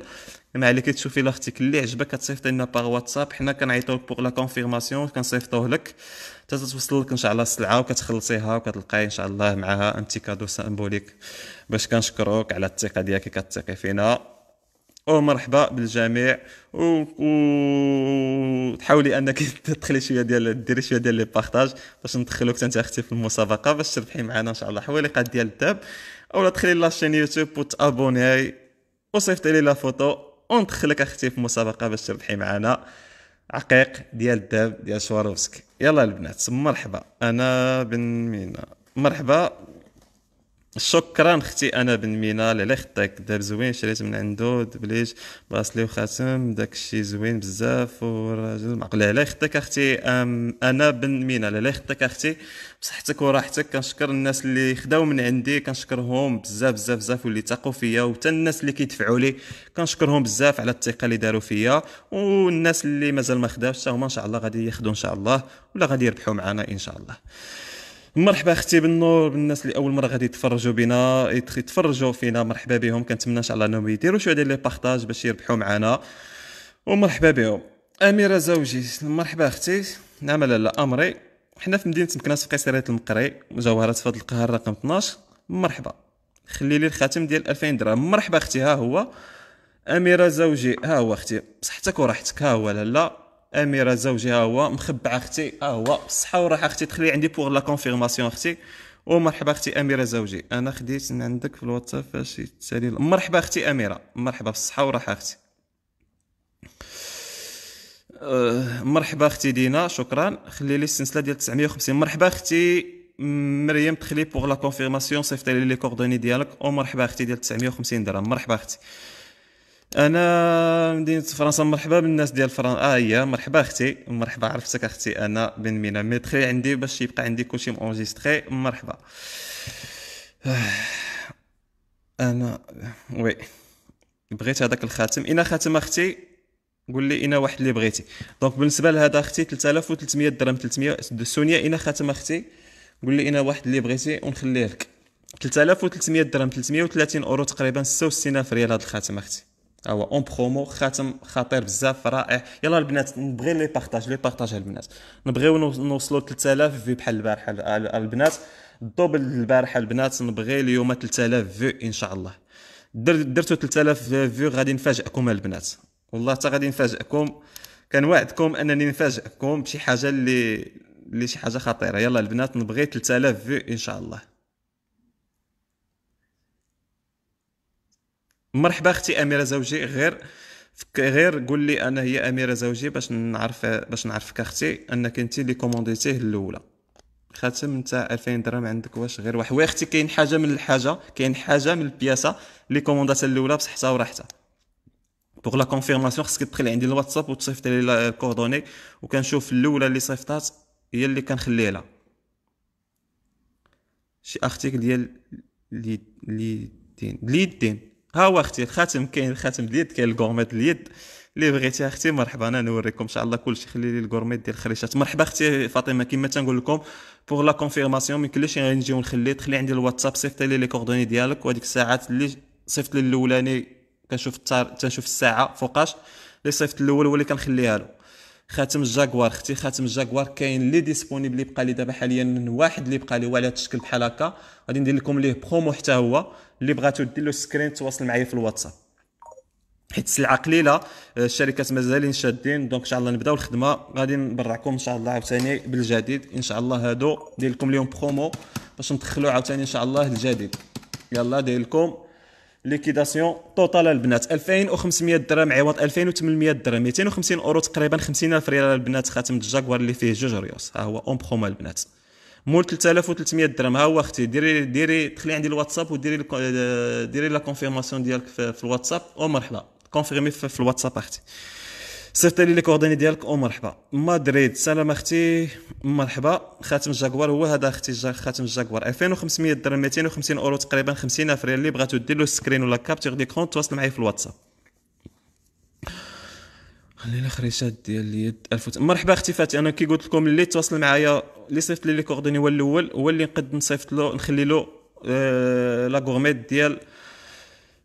ما عليك تشوفي لاختك اللي عجبك كتصيفط لنا باغ واتساب حنا كنعيطوا لك بوغ لا كونفيرماسيون كنصيفطوه لك حتى توصل لك ان شاء الله السلعه وكتخلصيها وكتلقاي ان شاء الله معها انتي كادو سامبوليك باش كنشكروك على الثقه ديالك كتثقي فينا مرحبا بالجميع وتحاولي انك *laughs* تدخلي شويه ديال ديري شويه ديال لي بارطاج باش ندخلوك انت اختي في المسابقه باش تربحي معنا ان شاء الله حواليقات ديال الداب اولا دخلي لاشين يوتيوب وتابوني وصيفطي لي لا فوتو وندخلك اختي في المسابقه باش تربحي معنا عقيق ديال الداب ديال شواروفسكي يلا البنات مرحبا انا بن مينا مرحبا شكرا اختي انا بن مينا على خطك دار زوين شريت من عنده دبليج براسلي وخاتم داكشي زوين بزاف وراجل معقول على خطك اختي انا بن مينا على خطك اختي بصحتك وراحتك كنشكر الناس اللي خداو من عندي كنشكرهم بزاف بزاف بزاف واللي تاقوا فيا وحتى الناس اللي كيدفعوا لي كنشكرهم بزاف على الثقه اللي داروا فيا والناس اللي مازال ما خداوش حتى هما ان شاء الله غادي ياخذوا ان شاء الله ولا غادي يربحوا معنا ان شاء الله مرحبا اختي بالنور بالناس اللي اول مره غادي يتفرجوا بنا يتفرجوا فينا مرحبا بهم كنتمنى ان شاء الله انهم يديروا شويه ديال لي بارطاج باش يربحوا معنا ومرحبا بهم اميره زوجي مرحبا اختي نعم لا امري حنا في مدينه مكناس في قيصريه المقري مجوهره فضل القهر رقم 12 مرحبا خلي لي الخاتم ديال 2000 درهم مرحبا اختي ها هو اميره زوجي ها هو اختي بصحتك وراحتك ها هو لالا اميره زوجها هو مخبعه اختي ها آه، هو بالصحه والراحه اختي تخلي عندي بوغ لا كونفيرماسيون اختي ومرحبا اختي اميره زوجي انا خديت من عندك في الواتساب فاش تسالي مرحبا اختي اميره مرحبا بالصحه والراحه اختي أه مرحبا اختي دينا شكرا خلي لي السلسله ديال 950 مرحبا اختي مريم تخلي بوغ لا كونفيرماسيون صيفط لي لي كوردوني ديالك ومرحبا اختي ديال 950 درهم مرحبا اختي انا مدينه فرنسا مرحبا بالناس ديال فرنسا اه هي مرحبا اختي مرحبا عرفتك اختي انا بن مينا ميتري عندي باش يبقى عندي كلشي مونجيستري مرحبا *sighs* انا وي بغيت هذاك الخاتم انا خاتم اختي قول لي انا واحد اللي بغيتي دونك بالنسبه لهذا اختي 3300 درهم 300 سونيا انا خاتم اختي قول لي انا واحد اللي بغيتي ونخليه لك 3300 درهم 330 اورو تقريبا 66000 ريال هذا الخاتم اختي هو اون برومو خاتم خطير بزاف رائع يلا البنات نبغي لي بارطاج لي بارطاج البنات نبغيو نوصلوا 3000 في بحال البارحه البنات دوبل البارحه البنات نبغي اليوم 3000 فيو ان شاء الله درتو 3000 فيو غادي نفاجئكم البنات والله حتى غادي نفاجئكم كنوعدكم انني نفاجئكم بشي حاجه اللي اللي شي حاجه خطيره يلا البنات نبغي 3000 فيو ان شاء الله مرحبا اختي اميره زوجي غير غير قول لي انا هي اميره زوجي باش نعرف باش نعرفك اختي انك انت اللي كومونديتيه الاولى خاتم نتاع 2000 درهم عندك واش غير واحد اختي كاين حاجه من الحاجه كاين حاجه من البياسه اللي كومونداتها الاولى بصحتها وراحتها بوغ لا كونفيرماسيون خصك تدخل عندي الواتساب وتصيفط لي الكوردوني وكنشوف الاولى اللي صيفطات هي اللي كنخلي لها شي اختيك ديال لي لي دين لي دين ها هو اختي الخاتم كاين الخاتم اليد كاين الكورميت اليد اللي بغيتي اختي مرحبا انا نوريكم ان شاء الله كلشي خلي لي الكورميت ديال الخريشات مرحبا اختي فاطمه كما تنقول لكم بوغ لا كونفيرماسيون كلشي غادي غنجي ونخلي تخلي عندي الواتساب صيفط لي لي كوردوني ديالك وهذيك الساعات اللي صيفط لي الاولاني كنشوف التار... تنشوف الساعه فوقاش اللي صيفط الاول هو اللي كنخليها له خاتم الجاكوار اختي خاتم الجاكوار كاين لي ديسپونيبل بقى لي دابا حاليا واحد اللي بقى لي هو على هذا الشكل بحال هكا غادي ندير لكم ليه برومو حتى هو اللي بغاتو دير له سكرين تواصل معايا في الواتساب حيت السلعه قليله آه، الشركات مازالين شادين دونك ان شاء الله نبداو الخدمه غادي نبرعكم ان شاء الله عاوتاني بالجديد ان شاء الله هادو ندير لكم اليوم برومو باش ندخلو عاوتاني ان شاء الله الجديد يلا داير لكم ليكيداسيون توتال البنات 2500 درهم عوض 2800 درهم 250 اورو تقريبا 50000 ريال البنات خاتم الجاكوار اللي فيه جوج ريوس ها هو اون برومو البنات مول 3300 درهم ها هو اختي ديري ديري دخلي عندي الواتساب وديري ديري لا كونفيرماسيون ديالك في الواتساب ومرحبا كونفيرمي في الواتساب اختي صيفط لي لي كورديني ديالك ومرحبا مدريد سلام اختي مرحبا خاتم جاكوار هو هذا اختي خاتم جاكوار 2500 درهم 250 اورو تقريبا الف ريال اللي بغاتو دير له سكرين ولا كابتور دي كونت تواصل معايا في الواتساب خلينا خريشات ديال اليد الفوت مرحبا اختي فاتي انا كي قلت لكم اللي تواصل معايا اللي صيفط لي لي كورديني هو الاول هو اللي نقد نصيفط له نخلي له آه، لا غورميت ديال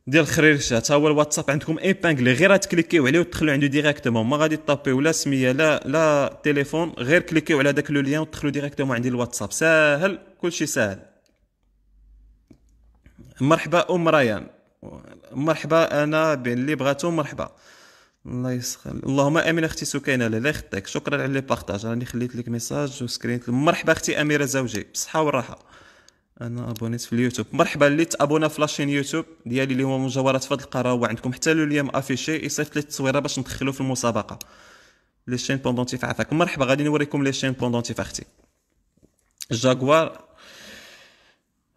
ديال خريرشات تا هو الواتساب عندكم ايبانغلي غير تكليكيو عليه وتدخلوا عنده ديريكتومون ما غادي طابيو لا سميه لا لا التليفون غير كليكيو على داك لو ليان وتدخلوا ديريكتومون عندي الواتساب ساهل كلشي ساهل مرحبا ام ريان مرحبا انا بين اللي بغاتو مرحبا الله يسخر اللهم امين اختي سكينه لا يخطيك شكرا على لي بارطاج راني خليت لك ميساج وسكرينت مرحبا اختي اميره زوجي بالصحه والراحه انا ابونيت في اليوتيوب مرحبا اللي تابونا في لاشين يوتيوب ديالي اللي هو مجاورات فهاد هو عندكم حتى لو ليام افيشي يصيفط لي التصويره باش ندخلو في المسابقه لي شين بوندونتيف عافاك مرحبا غادي نوريكم لي شين بوندونتيف اختي جاكوار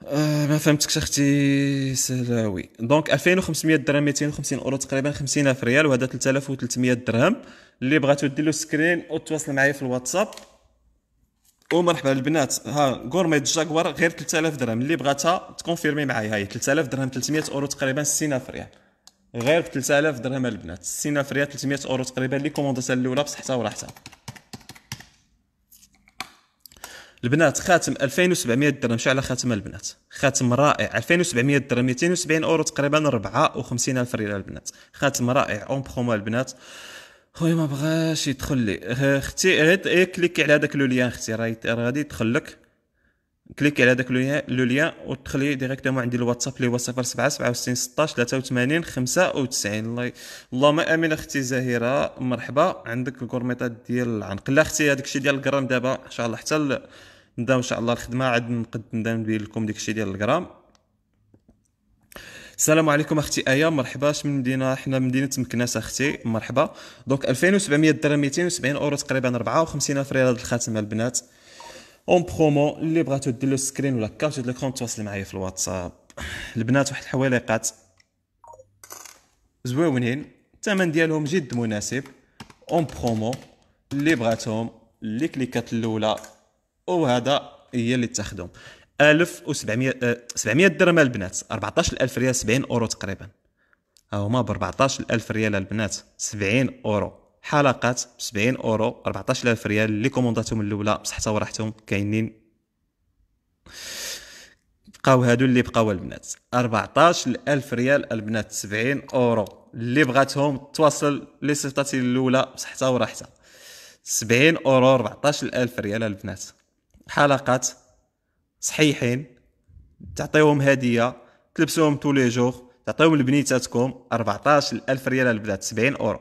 أه ما فهمتكش اختي سلاوي دونك 2500 درهم 250 اورو تقريبا 50000 ريال وهذا 3300 درهم اللي بغاتو دير له سكرين وتواصل معايا في الواتساب ومرحبا البنات ها غورمي جاكوار غير 3000 درهم اللي بغاتها تكونفيرمي معايا هاي 3000 درهم 300 اورو تقريبا 60000 ريال غير 3000 درهم البنات 60000 ريال 300 اورو تقريبا اللي كوموندات الاولى بصحتها وراحتها البنات خاتم 2700 درهم شحال على خاتم البنات خاتم رائع 2700 درهم 270 اورو تقريبا 54000 ريال البنات خاتم رائع اون برومو البنات خويا ما بغاش يدخل لي اختي هات إيه كليك على هذاك لو ليان اختي راه غادي يدخل لك كليكي على هذاك لو ليان وتخلي ديريكتومون عندي الواتساب اللي هو 07 67 16 83 95 الله اللهم امين اختي زهيره مرحبا عندك الكورميطات ديال العنق لا اختي هذاك الشيء ديال الجرام دابا ان شاء الله حتى نبداو ان شاء الله الخدمه عاد نقد نبين لكم داك الشيء ديال الجرام السلام عليكم اختي ايا مرحبا اش من مدينه حنا من مدينه مكناس اختي مرحبا دونك 2700 درهم 270 اورو تقريبا الف ريال هذا الخاتم البنات اون برومو اللي بغاتو دير له سكرين ولا كارت الكونت تواصل معايا في الواتساب البنات واحد الحواليقات زويونين الثمن ديالهم جد مناسب اون برومو اللي بغاتهم اللي كليكات الاولى وهذا هي اللي تاخذهم 1700 700 آه، درهم البنات 14000 ريال 70 اورو تقريبا ها هما ب 14000 ريال البنات 70 اورو حلقات سبعين 70 اورو 14000 ريال اللي كومونداتهم الاولى بصحتها وراحتهم كاينين بقاو هادو اللي بقاو البنات 14000 ريال البنات 70 اورو اللي بغاتهم تواصل لي صيفطاتي الاولى بصحتها وراحتها 70 اورو 14000 ريال البنات حلقات صحيحين تعطيهم هديه تلبسوهم تو لي جوغ تعطيهم لبنيتاتكم 14000 ريال البلاد 70 اورو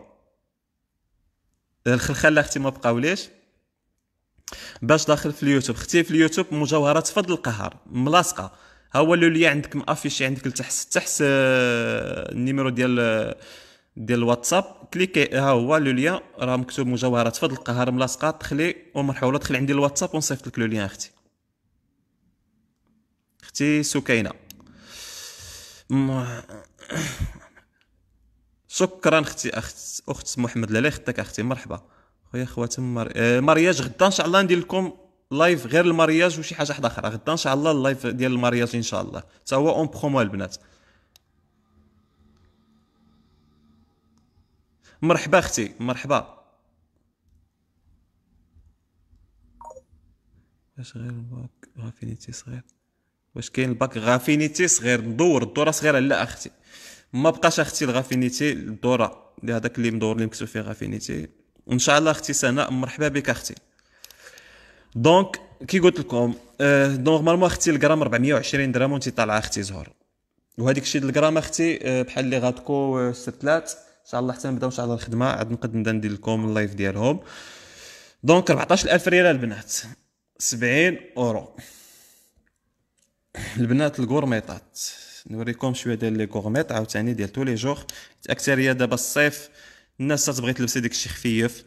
الخلخله اختي ما بقاوليش باش داخل في اليوتيوب اختي في اليوتيوب مجوهرات فضل القهر ملاصقه ها هو اللي عندك مافيشي عندك لتحت تحت آه، النيميرو ديال آه، ديال الواتساب كليكي ها هو لو ليان راه مكتوب مجوهرات فضل القهر ملاصقه دخلي ومرحبا دخلي عندي الواتساب ونصيفط لك لو ليان اختي اختي سكينه شكرا اختي اخت اخت محمد لالي خداك اختي مرحبا خويا خواتم مر... آه مارياج غدا ان شاء الله ندير لكم لايف غير المارياج وشي حاجه حدا اخرى غدا ان شاء الله اللايف ديال المارياج ان شاء الله حتى هو اون برومو البنات مرحبا اختي مرحبا اش غير باك غافينيتي صغير واش كاين الباك غافينيتي صغير ندور الدوره صغيره لا اختي ما بقاش اختي الغافينيتي الدوره هذاك اللي مدور اللي مكتوب فيه غافينيتي ان شاء الله اختي سناء مرحبا بك اختي دونك كي قلت لكم أه نورمالمون اختي الجرام 420 درهم وانت طالعه اختي زهر وهذيك الشيء الجرام اختي آه، بحال اللي غاتكو آه، ستلات ان شاء الله حتى نبداو ان شاء الله الخدمه عاد نقد نبدا ندير لكم اللايف ديالهم دونك 14000 ريال البنات 70 اورو البنات الكورميطات نوريكم شويه ديال لي كورميط عاوتاني ديال تو لي جوغ الاكثريه دابا الصيف الناس تبغي تلبسي داكشي خفيف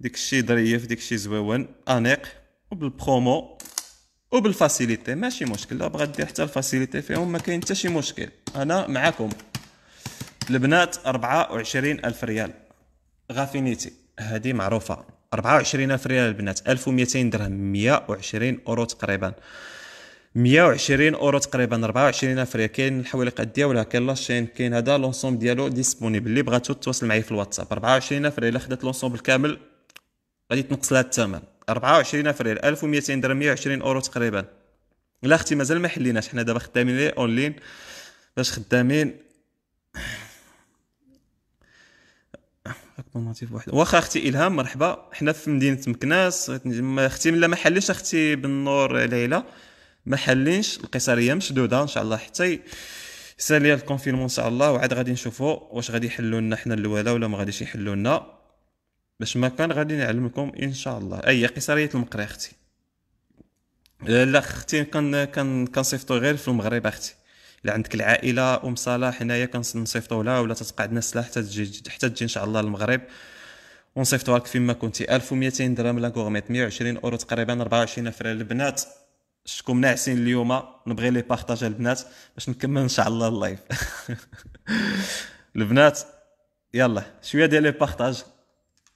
داكشي ظريف داكشي زويون انيق وبالبرومو وبالفاسيليتي ماشي مشكل لو بغات دير حتى الفاسيليتي فيهم ما كاين حتى شي مشكل انا معاكم البنات 24 الف ريال غافينيتي هذه معروفه 24 الف ريال البنات 1200 درهم 120 اورو تقريبا 120 اورو تقريبا 24 فري كاين الحوالق قد ولا كاين لاشين كاين هذا لونسوم ديالو ديسبونيبل اللي بغاتو تواصل معايا في الواتساب 24 فري الا خدات لونسوم بالكامل غادي تنقص لها الثمن 24 فري 1200 درهم 120 اورو تقريبا لا اختي مازال ما حليناش حنا دابا خدامين اونلاين باش خدامين اكوماتيف واحد واخا اختي الهام مرحبا حنا في مدينه مكناس اختي ملا ما حليش اختي بالنور ليلى ما حلينش القيصريه مشدوده ان شاء الله حتى سالي الكونفينمون ان شاء الله وعاد غادي نشوفوا واش غادي يحلوا لنا حنا الاولى ولا ما غاديش يحلوا لنا باش ما كان غادي نعلمكم ان شاء الله اي قيصريه المقري اختي آه، لا اختي كان كان كنصيفطو غير في المغرب اختي الا عندك العائله ام صلاح هنايا كنصيفطو لها ولا تتقعد ناس السلاح حتى تجي حتى تجي ان شاء الله المغرب ونصيفطوها لك فيما كنتي 1200 درهم لا غورميت 120 اورو تقريبا 24 فرا البنات شكون ناعسين اليوم نبغي لي بارطاج البنات باش نكمل ان شاء الله اللايف *laughs* البنات يلا شويه ديال لي بارطاج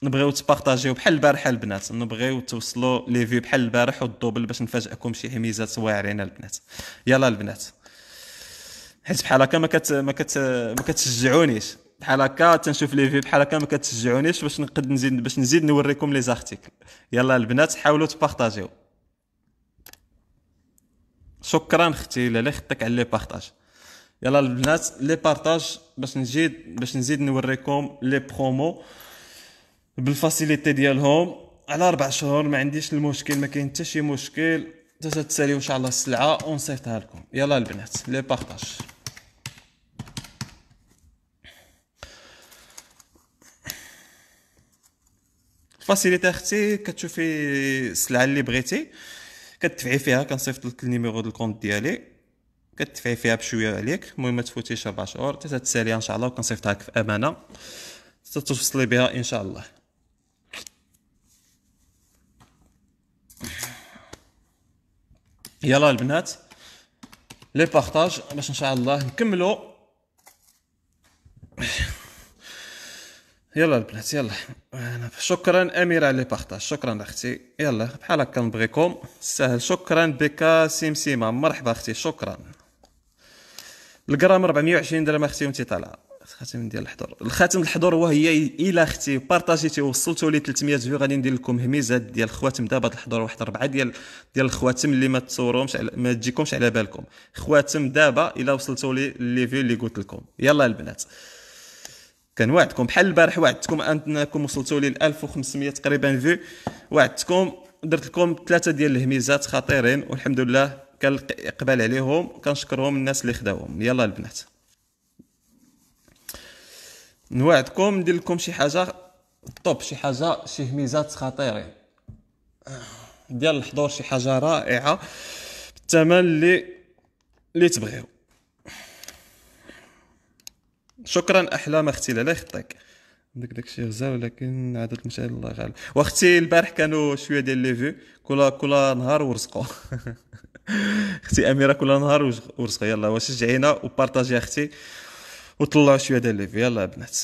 نبغيو تبارطاجيو بحال البارحه البنات نبغيو توصلوا لي فيو بحال البارح والدوبل باش نفاجئكم شي حميزات واعرين البنات يلا البنات حيت بحال هكا ما كت ما كت ما كتشجعونيش بحال هكا تنشوف لي فيو بحال هكا ما كتشجعونيش باش نقد نزيد باش نزيد نوريكم لي زارتيكل يلا البنات حاولوا تبارطاجيو شكرا اختي لالا خطك على لي بارطاج يلا البنات لي بارطاج باش نزيد باش نزيد نوريكم لي برومو بالفاسيليتي ديالهم على ربع شهور ما عنديش المشكل ما كاين حتى شي مشكل حتى تساليو ان شاء الله السلعه ونصيفطها لكم يلا البنات لي بارطاج الفاسيليتي اختي كتشوفي السلعه اللي بغيتي كتدفعي فيها كنصيفط لك النيميرو ديال الكونت ديالي كتدفعي فيها بشويه عليك المهم ما تفوتيش 4 شهور حتى تتساليها ان شاء الله وكنصيفطها لك في امانه تتوصلي بها ان شاء الله يلا البنات لي بارطاج باش ان شاء الله نكملوا يلا البنات يلا شكرا اميره على البارطاج شكرا اختي يلا بحال هكا نبغيكم سهل شكرا بك سمسمه مرحبا اختي شكرا الجرام 420 درهم اختي وانت طالعه الخاتم ديال الحضور الخاتم الحضور هو هي الى اختي بارطاجيتي وصلتوا لي 300 فيو غادي ندير لكم هميزات ديال الخواتم دابا الحضور واحد اربعه ديال ديال الخواتم اللي ما تصورهمش على... ما تجيكمش على بالكم خواتم دابا الى وصلتوا لي لي فيو اللي قلت لكم يلا البنات وعدكم بحال البارح وعدتكم انكم وصلتوا لي 1500 تقريبا فيو وعدتكم درت لكم ثلاثه ديال الهميزات خطيرين والحمد لله كان اقبال عليهم كنشكرهم الناس اللي خداوهم يلا البنات نوعدكم ندير لكم شي حاجه طوب شي حاجه شي هميزات خطيرين ديال الحضور شي حاجه رائعه بالثمن اللي اللي تبغيو شكرا احلام اختي لاله خطيك عندك داكشي غزا ولكن عدد المشاهد الله غالب واختي البارح كانوا شويه ديال لي فيو كل كل نهار ورزقوا *laughs* اختي اميره كل نهار ورزقوا يلا واش شجعينا وبارطاجي اختي وطلعوا شويه ديال لي فيو يلا بنات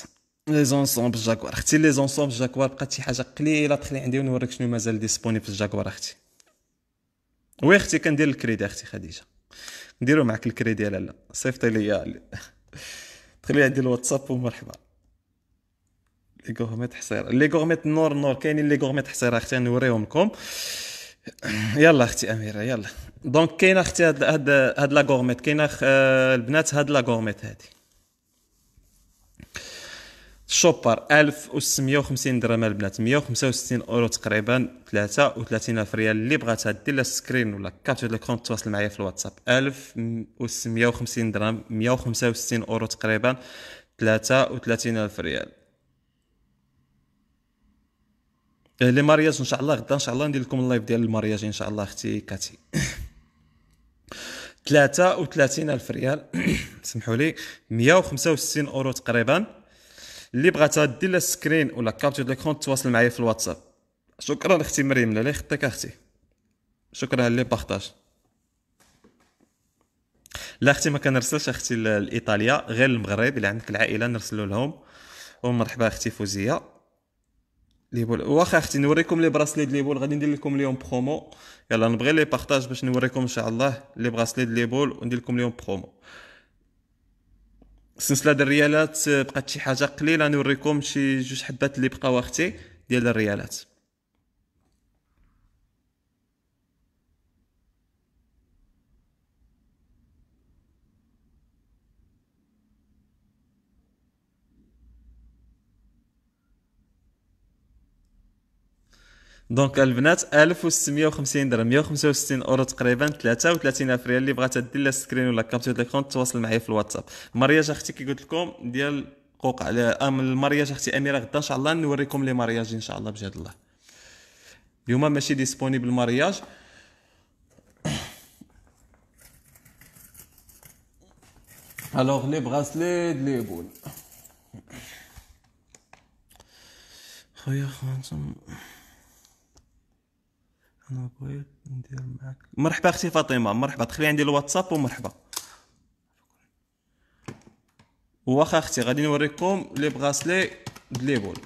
لي زونسومبل جاكوار اختي لي زونسومبل جاكوار بقات شي حاجه قليله تخلي عندي ونوريك شنو مازال ديسبوني في الجاكوار اختي وي اختي كندير الكريدي اختي خديجه نديرو معك الكريدي لا لا صيفطي ليا خلي عندي الواتساب ومرحبا لي غورميت حصيره لي غورميت نور نور كاينين لي غورميت حصيره اختي نوريهم لكم يلا اختي اميره يلا دونك كاينه اختي هاد هاد, هاد لا غورميت كاينه آه، البنات هاد لا غورميت هادي الشوبر 1650 درهم البنات 165 اورو تقريبا 33 الف ريال اللي بغاتها دير لها سكرين ولا كابتشر لو كونت تواصل معايا في الواتساب 1650 درهم 165 اورو تقريبا 33 الف ريال إيه، لي مارياج ان شاء الله غدا ان شاء الله ندير لكم اللايف ديال المارياج ان شاء الله اختي كاتي 33 الف ريال *coughs* سمحوا لي 165 اورو تقريبا اللي بغاتها دير لها سكرين ولا كابتور دو كونت تواصل معايا في الواتساب شكرا اختي مريم لا خطيك اختي شكرا لي بارطاج لا اختي ما كنرسلش اختي لايطاليا غير المغرب الا عندك العائله نرسلو لهم ومرحبا اختي فوزيه ليبول واخا اختي نوريكم لي براسلي ليبول غادي ندير لكم اليوم برومو يلا نبغي لي بارطاج باش نوريكم ان شاء الله لي براسلي ليبول وندير لكم اليوم برومو السلسله ديال الريالات آه، بقات شي حاجه قليله نوريكم شي جوج حبات اللي بقاو اختي ديال الريالات دونك البنات 1650 درهم 165 اورو تقريبا 33 الف ريال اللي بغات دير لها سكرين ولا كابتور كونت تواصل معايا في الواتساب مارياج اختي كي قلت لكم ديال قوق على المارياج اختي اميره غدا ان شاء الله نوريكم لي مارياج ان شاء الله بجد الله اليوم ماشي ديسپونيبل مارياج الوغ اللي براسلي لي بول خويا خوانتم انا بغيت ندير مرحبا اختي فاطمه مرحبا دخلي عندي الواتساب ومرحبا واخا اختي غادي نوريكم لي بغاسلي دليبول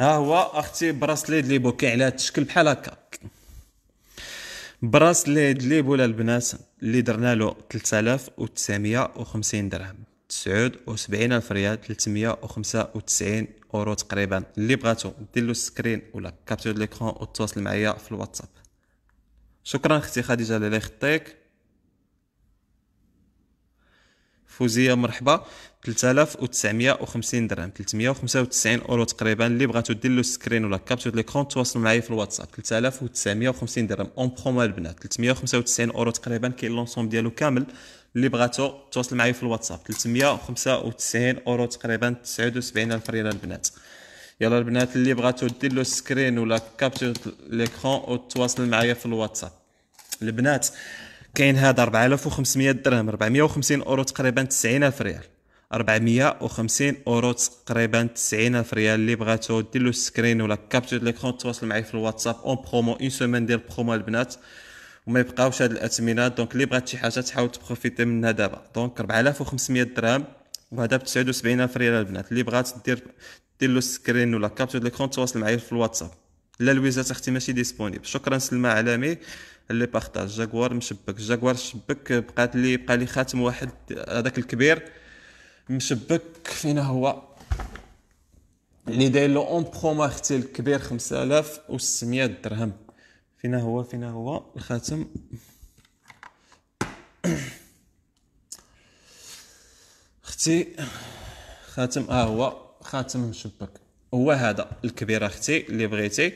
ها هو اختي براسلي دليبول كاين على هذا الشكل بحال هكا براسلي دليبول البنات اللي درنا له 3950 درهم تسعود وسبعين ألف ريال تلتمية وخمسة وتسعين أورو تقريبا اللي بغاتو دير له سكرين ولا كابتور ليكرون وتواصل معايا في الواتساب شكرا اختي خديجة الله خطيك فوزيه مرحبا 3950 درهم 395 اورو تقريبا اللي بغاتو دير له سكرين ولا كابتور ليكرون تواصل معايا في الواتساب 3950 درهم اون برومو البنات 395 اورو تقريبا كاين لونسوم ديالو كامل اللي بغاتو تواصل معايا في الواتساب 395 اورو تقريبا 79 الف ريال البنات يلا البنات اللي بغاتو دير له سكرين ولا كابتشر ليكرون وتواصل معايا في الواتساب البنات كاين هذا 4500 درهم 450 اورو تقريبا 90 الف ريال 450 اورو تقريبا 90 الف ريال اللي بغاتو دير له سكرين ولا كابتشر ليكرون تواصل معايا في الواتساب اون برومو اون سيمين ديال برومو البنات وما يبقاوش هاد الاثمنه دونك اللي بغات شي حاجه تحاول تبروفيتي منها دابا دونك 4500 درهم وهذا ب 79 فريره البنات اللي بغات دير دير له سكرين ولا دو ليكرون تواصل معايا في الواتساب لا لويزات اختي ماشي ديسپونيبل شكرا سلمى علامي اللي بارطاج جاكوار مشبك جاكوار شبك بقات لي بقى لي خاتم واحد هذاك الكبير مشبك فينا هو اللي يعني داير له اون برومو اختي الكبير 5600 درهم فينا هو فينا هو الخاتم اختي خاتم اه هو خاتم مشبك هو هذا الكبير اختي اللي بغيتي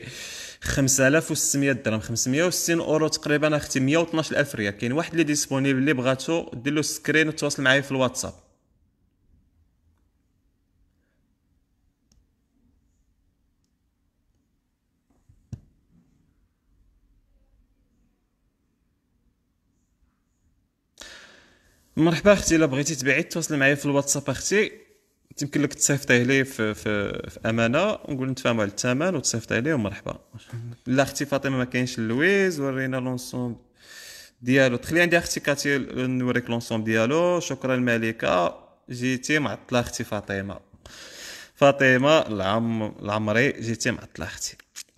5600 درهم 560 اورو تقريبا اختي 112000 ريال كاين واحد اللي ديسبونيبل اللي بغاتو دير له سكرين وتواصل معايا في الواتساب مرحبا اختي الا بغيتي تبيعي تواصل معايا في الواتساب اختي يمكن لك تصيفطيه لي في, في, في امانه ونقول نتفاهموا على الثمن وتصيفطيه لي ومرحبا لا اختي فاطمه ما كاينش لويز ورينا لونسوم ديالو تخلي عندي اختي كاتي نوريك لونسوم ديالو شكرا الملكه جيتي معطله اختي فاطمه فاطمه العم العمري جيتي معطله اختي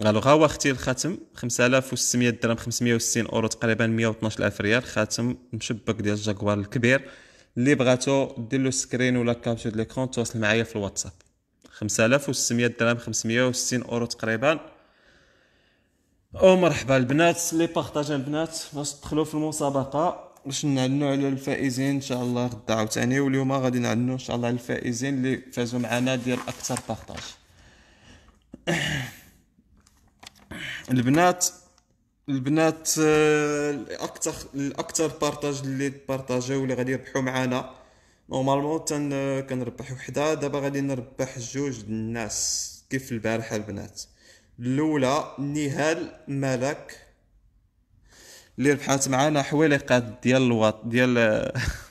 الوغ ها هو اختي الخاتم 5600 درهم 560 اورو تقريبا 112 الف ريال خاتم مشبك ديال الجاكوار الكبير اللي بغاتو دير له سكرين ولا كابتشر ليكرون تواصل معايا في الواتساب 5600 درهم 560 اورو تقريبا او مرحبا البنات اللي بارطاج البنات باش تدخلوا في المسابقه باش نعلنوا على الفائزين ان شاء الله غدا عاوتاني واليوم غادي نعلنوا ان شاء الله على الفائزين اللي فازوا معنا ديال اكثر بارطاج البنات البنات آه، الاكثر الاكثر بارطاج اللي بارطاجاو واللي غادي يربحوا معانا نورمالمون تن كنربح وحده دابا غادي نربح جوج الناس كيف البارحه البنات الاولى نهال ملك اللي ربحات معانا حويلقات ديال الوط ديال *laughs*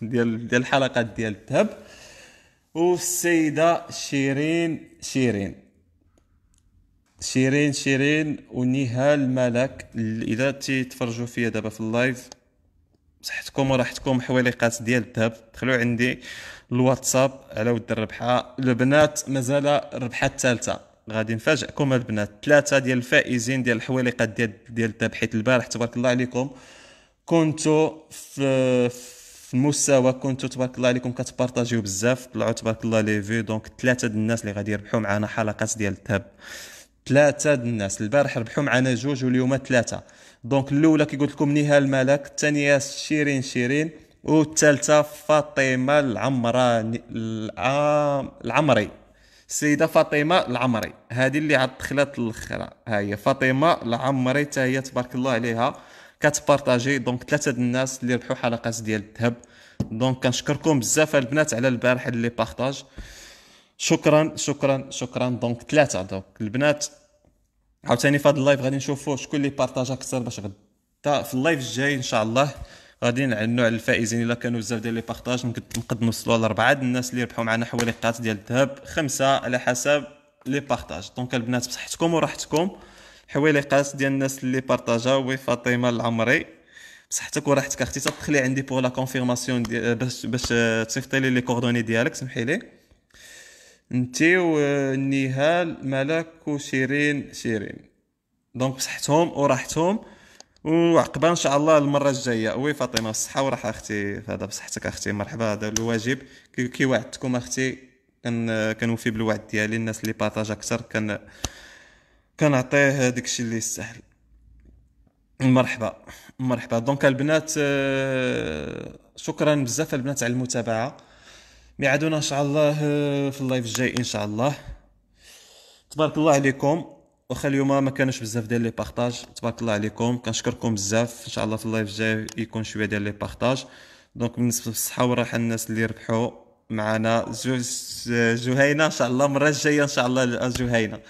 ديال ديال الحلقات ديال الذهب والسيده شيرين شيرين شيرين شيرين ونهال ملك اذا تيتفرجوا فيا دابا في اللايف صحتكم وراحتكم حواليقات ديال الذهب دخلوا عندي الواتساب على ود الربحه البنات مازال الربحه الثالثه غادي نفاجئكم البنات ثلاثه ديال الفائزين ديال الحواليقات ديال ديال الذهب حيت البارح تبارك الله عليكم كنتو في في المستوى كنتو تبارك الله عليكم كتبارطاجيو بزاف طلعوا تبارك الله لي في دونك ثلاثه ديال الناس اللي غادي يربحوا معنا حلقات ديال الذهب ثلاثه الناس البارح ربحوا معنا جوج واليوم ثلاثه دونك الاولى كي قلت لكم نهى الملك الثانيه شيرين شيرين والثالثه فاطمه العمراني العمري السيده فاطمه العمري هذه اللي عاد دخلت الاخرى ها هي فاطمه العمري حتى هي تبارك الله عليها كتبارطاجي دونك ثلاثه الناس اللي ربحوا حلقات ديال الذهب دونك كنشكركم بزاف البنات على البارح اللي بارطاج شكرا شكرا شكرا دونك ثلاثه دونك البنات عاوتاني في هذا اللايف غادي نشوفوا شكون اللي بارطاجا اكثر باش غدا في اللايف الجاي ان شاء الله غادي نعنوا على الفائزين الا كانوا بزاف ديال لي بارطاج نقد نوصلوا لاربعه ديال الناس اللي ربحوا معنا حوالي قطعات ديال الذهب خمسه على حسب لي بارطاج دونك البنات بصحتكم وراحتكم حوالي قات ديال الناس اللي بارطاجاو فاطمه العمري بصحتك وراحتك اختي تدخلي عندي بوغ لا كونفيرماسيون باش باش تصيفطي لي لي كوردوني ديالك سمحي لي نتيو نهال ملك وشيرين شيرين دونك بصحتهم وراحتهم وعقبه ان شاء الله المره الجايه وي فاطمه الصحه وراحه اختي هذا بصحتك اختي مرحبا هذا الواجب كي وعدتكم اختي كان كنوفي بالوعد ديالي الناس اللي بارطاج اكثر كان كنعطيه داكشي اللي يستاهل مرحبا مرحبا دونك البنات آه، شكرا بزاف البنات على المتابعه ميعادونا ان شاء الله آه، في اللايف الجاي ان شاء الله تبارك الله عليكم واخا اليوم ما كانش بزاف ديال لي بارطاج تبارك الله عليكم كنشكركم بزاف ان شاء الله في اللايف الجاي يكون شويه ديال لي بارطاج دونك بالنسبه للصحه والراحه الناس اللي ربحوا معنا جو جهينه ان شاء الله المره الجايه ان شاء الله جهينه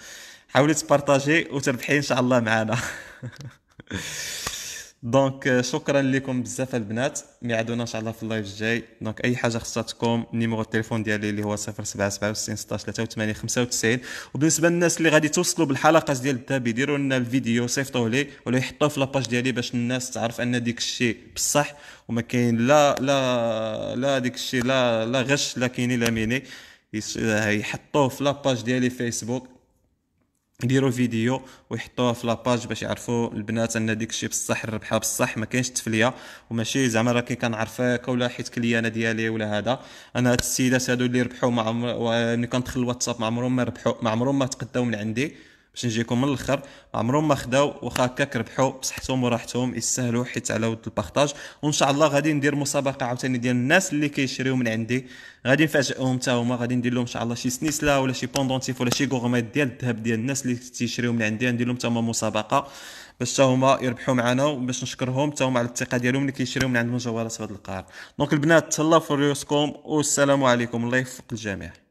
حاولي تبارطاجي وتربحي ان شاء الله معنا *laughs* دونك euh, شكرا لكم بزاف البنات ميعادونا ان شاء الله في اللايف الجاي دونك اي حاجه خصاتكم نيميرو التليفون ديالي اللي هو 0767 16 83 95 وبالنسبه للناس اللي غادي توصلوا بالحلقات ديال الداب يديروا لنا الفيديو صيفطوه لي ولا يحطوه في لاباج ديالي باش الناس تعرف ان ديك الشيء بصح وما كاين لا لا لا ديك الشيء لا لا غش لا كاين لا ميني يحطوه في لاباج ديالي فيسبوك يديروا فيديو ويحطوها في لاباج باش يعرفوا البنات ان ديك الشيء بصح الربحه بصح ما كاينش تفليه وماشي زعما راه كي كنعرفك ولا حيت كليانه ديالي ولا هذا انا هاد السيدات هادو اللي ربحوا ما عمر ملي آه، كندخل الواتساب ما عمرهم ما ربحوا ما عمرهم ما تقداو من عندي باش نجيكم من الاخر عمرهم ما خداو واخا هكاك ربحوا بصحتهم وراحتهم يستاهلوا حيت على ود البارطاج وان شاء الله غادي ندير مسابقه عاوتاني ديال الناس اللي كيشريو من عندي غادي نفاجئهم حتى هما غادي ندير لهم ان شاء الله شي سنيسله ولا شي بوندونتيف ولا شي غورميت ديال الذهب ديال الناس اللي تيشريو من عندي غندير لهم حتى هما مسابقه باش حتى هما يربحوا معنا وباش نشكرهم حتى هما على الثقه ديالهم اللي كيشريو من عند مجوهرات في هذا القار دونك البنات تهلاو في ريوسكم والسلام عليكم الله يوفق الجميع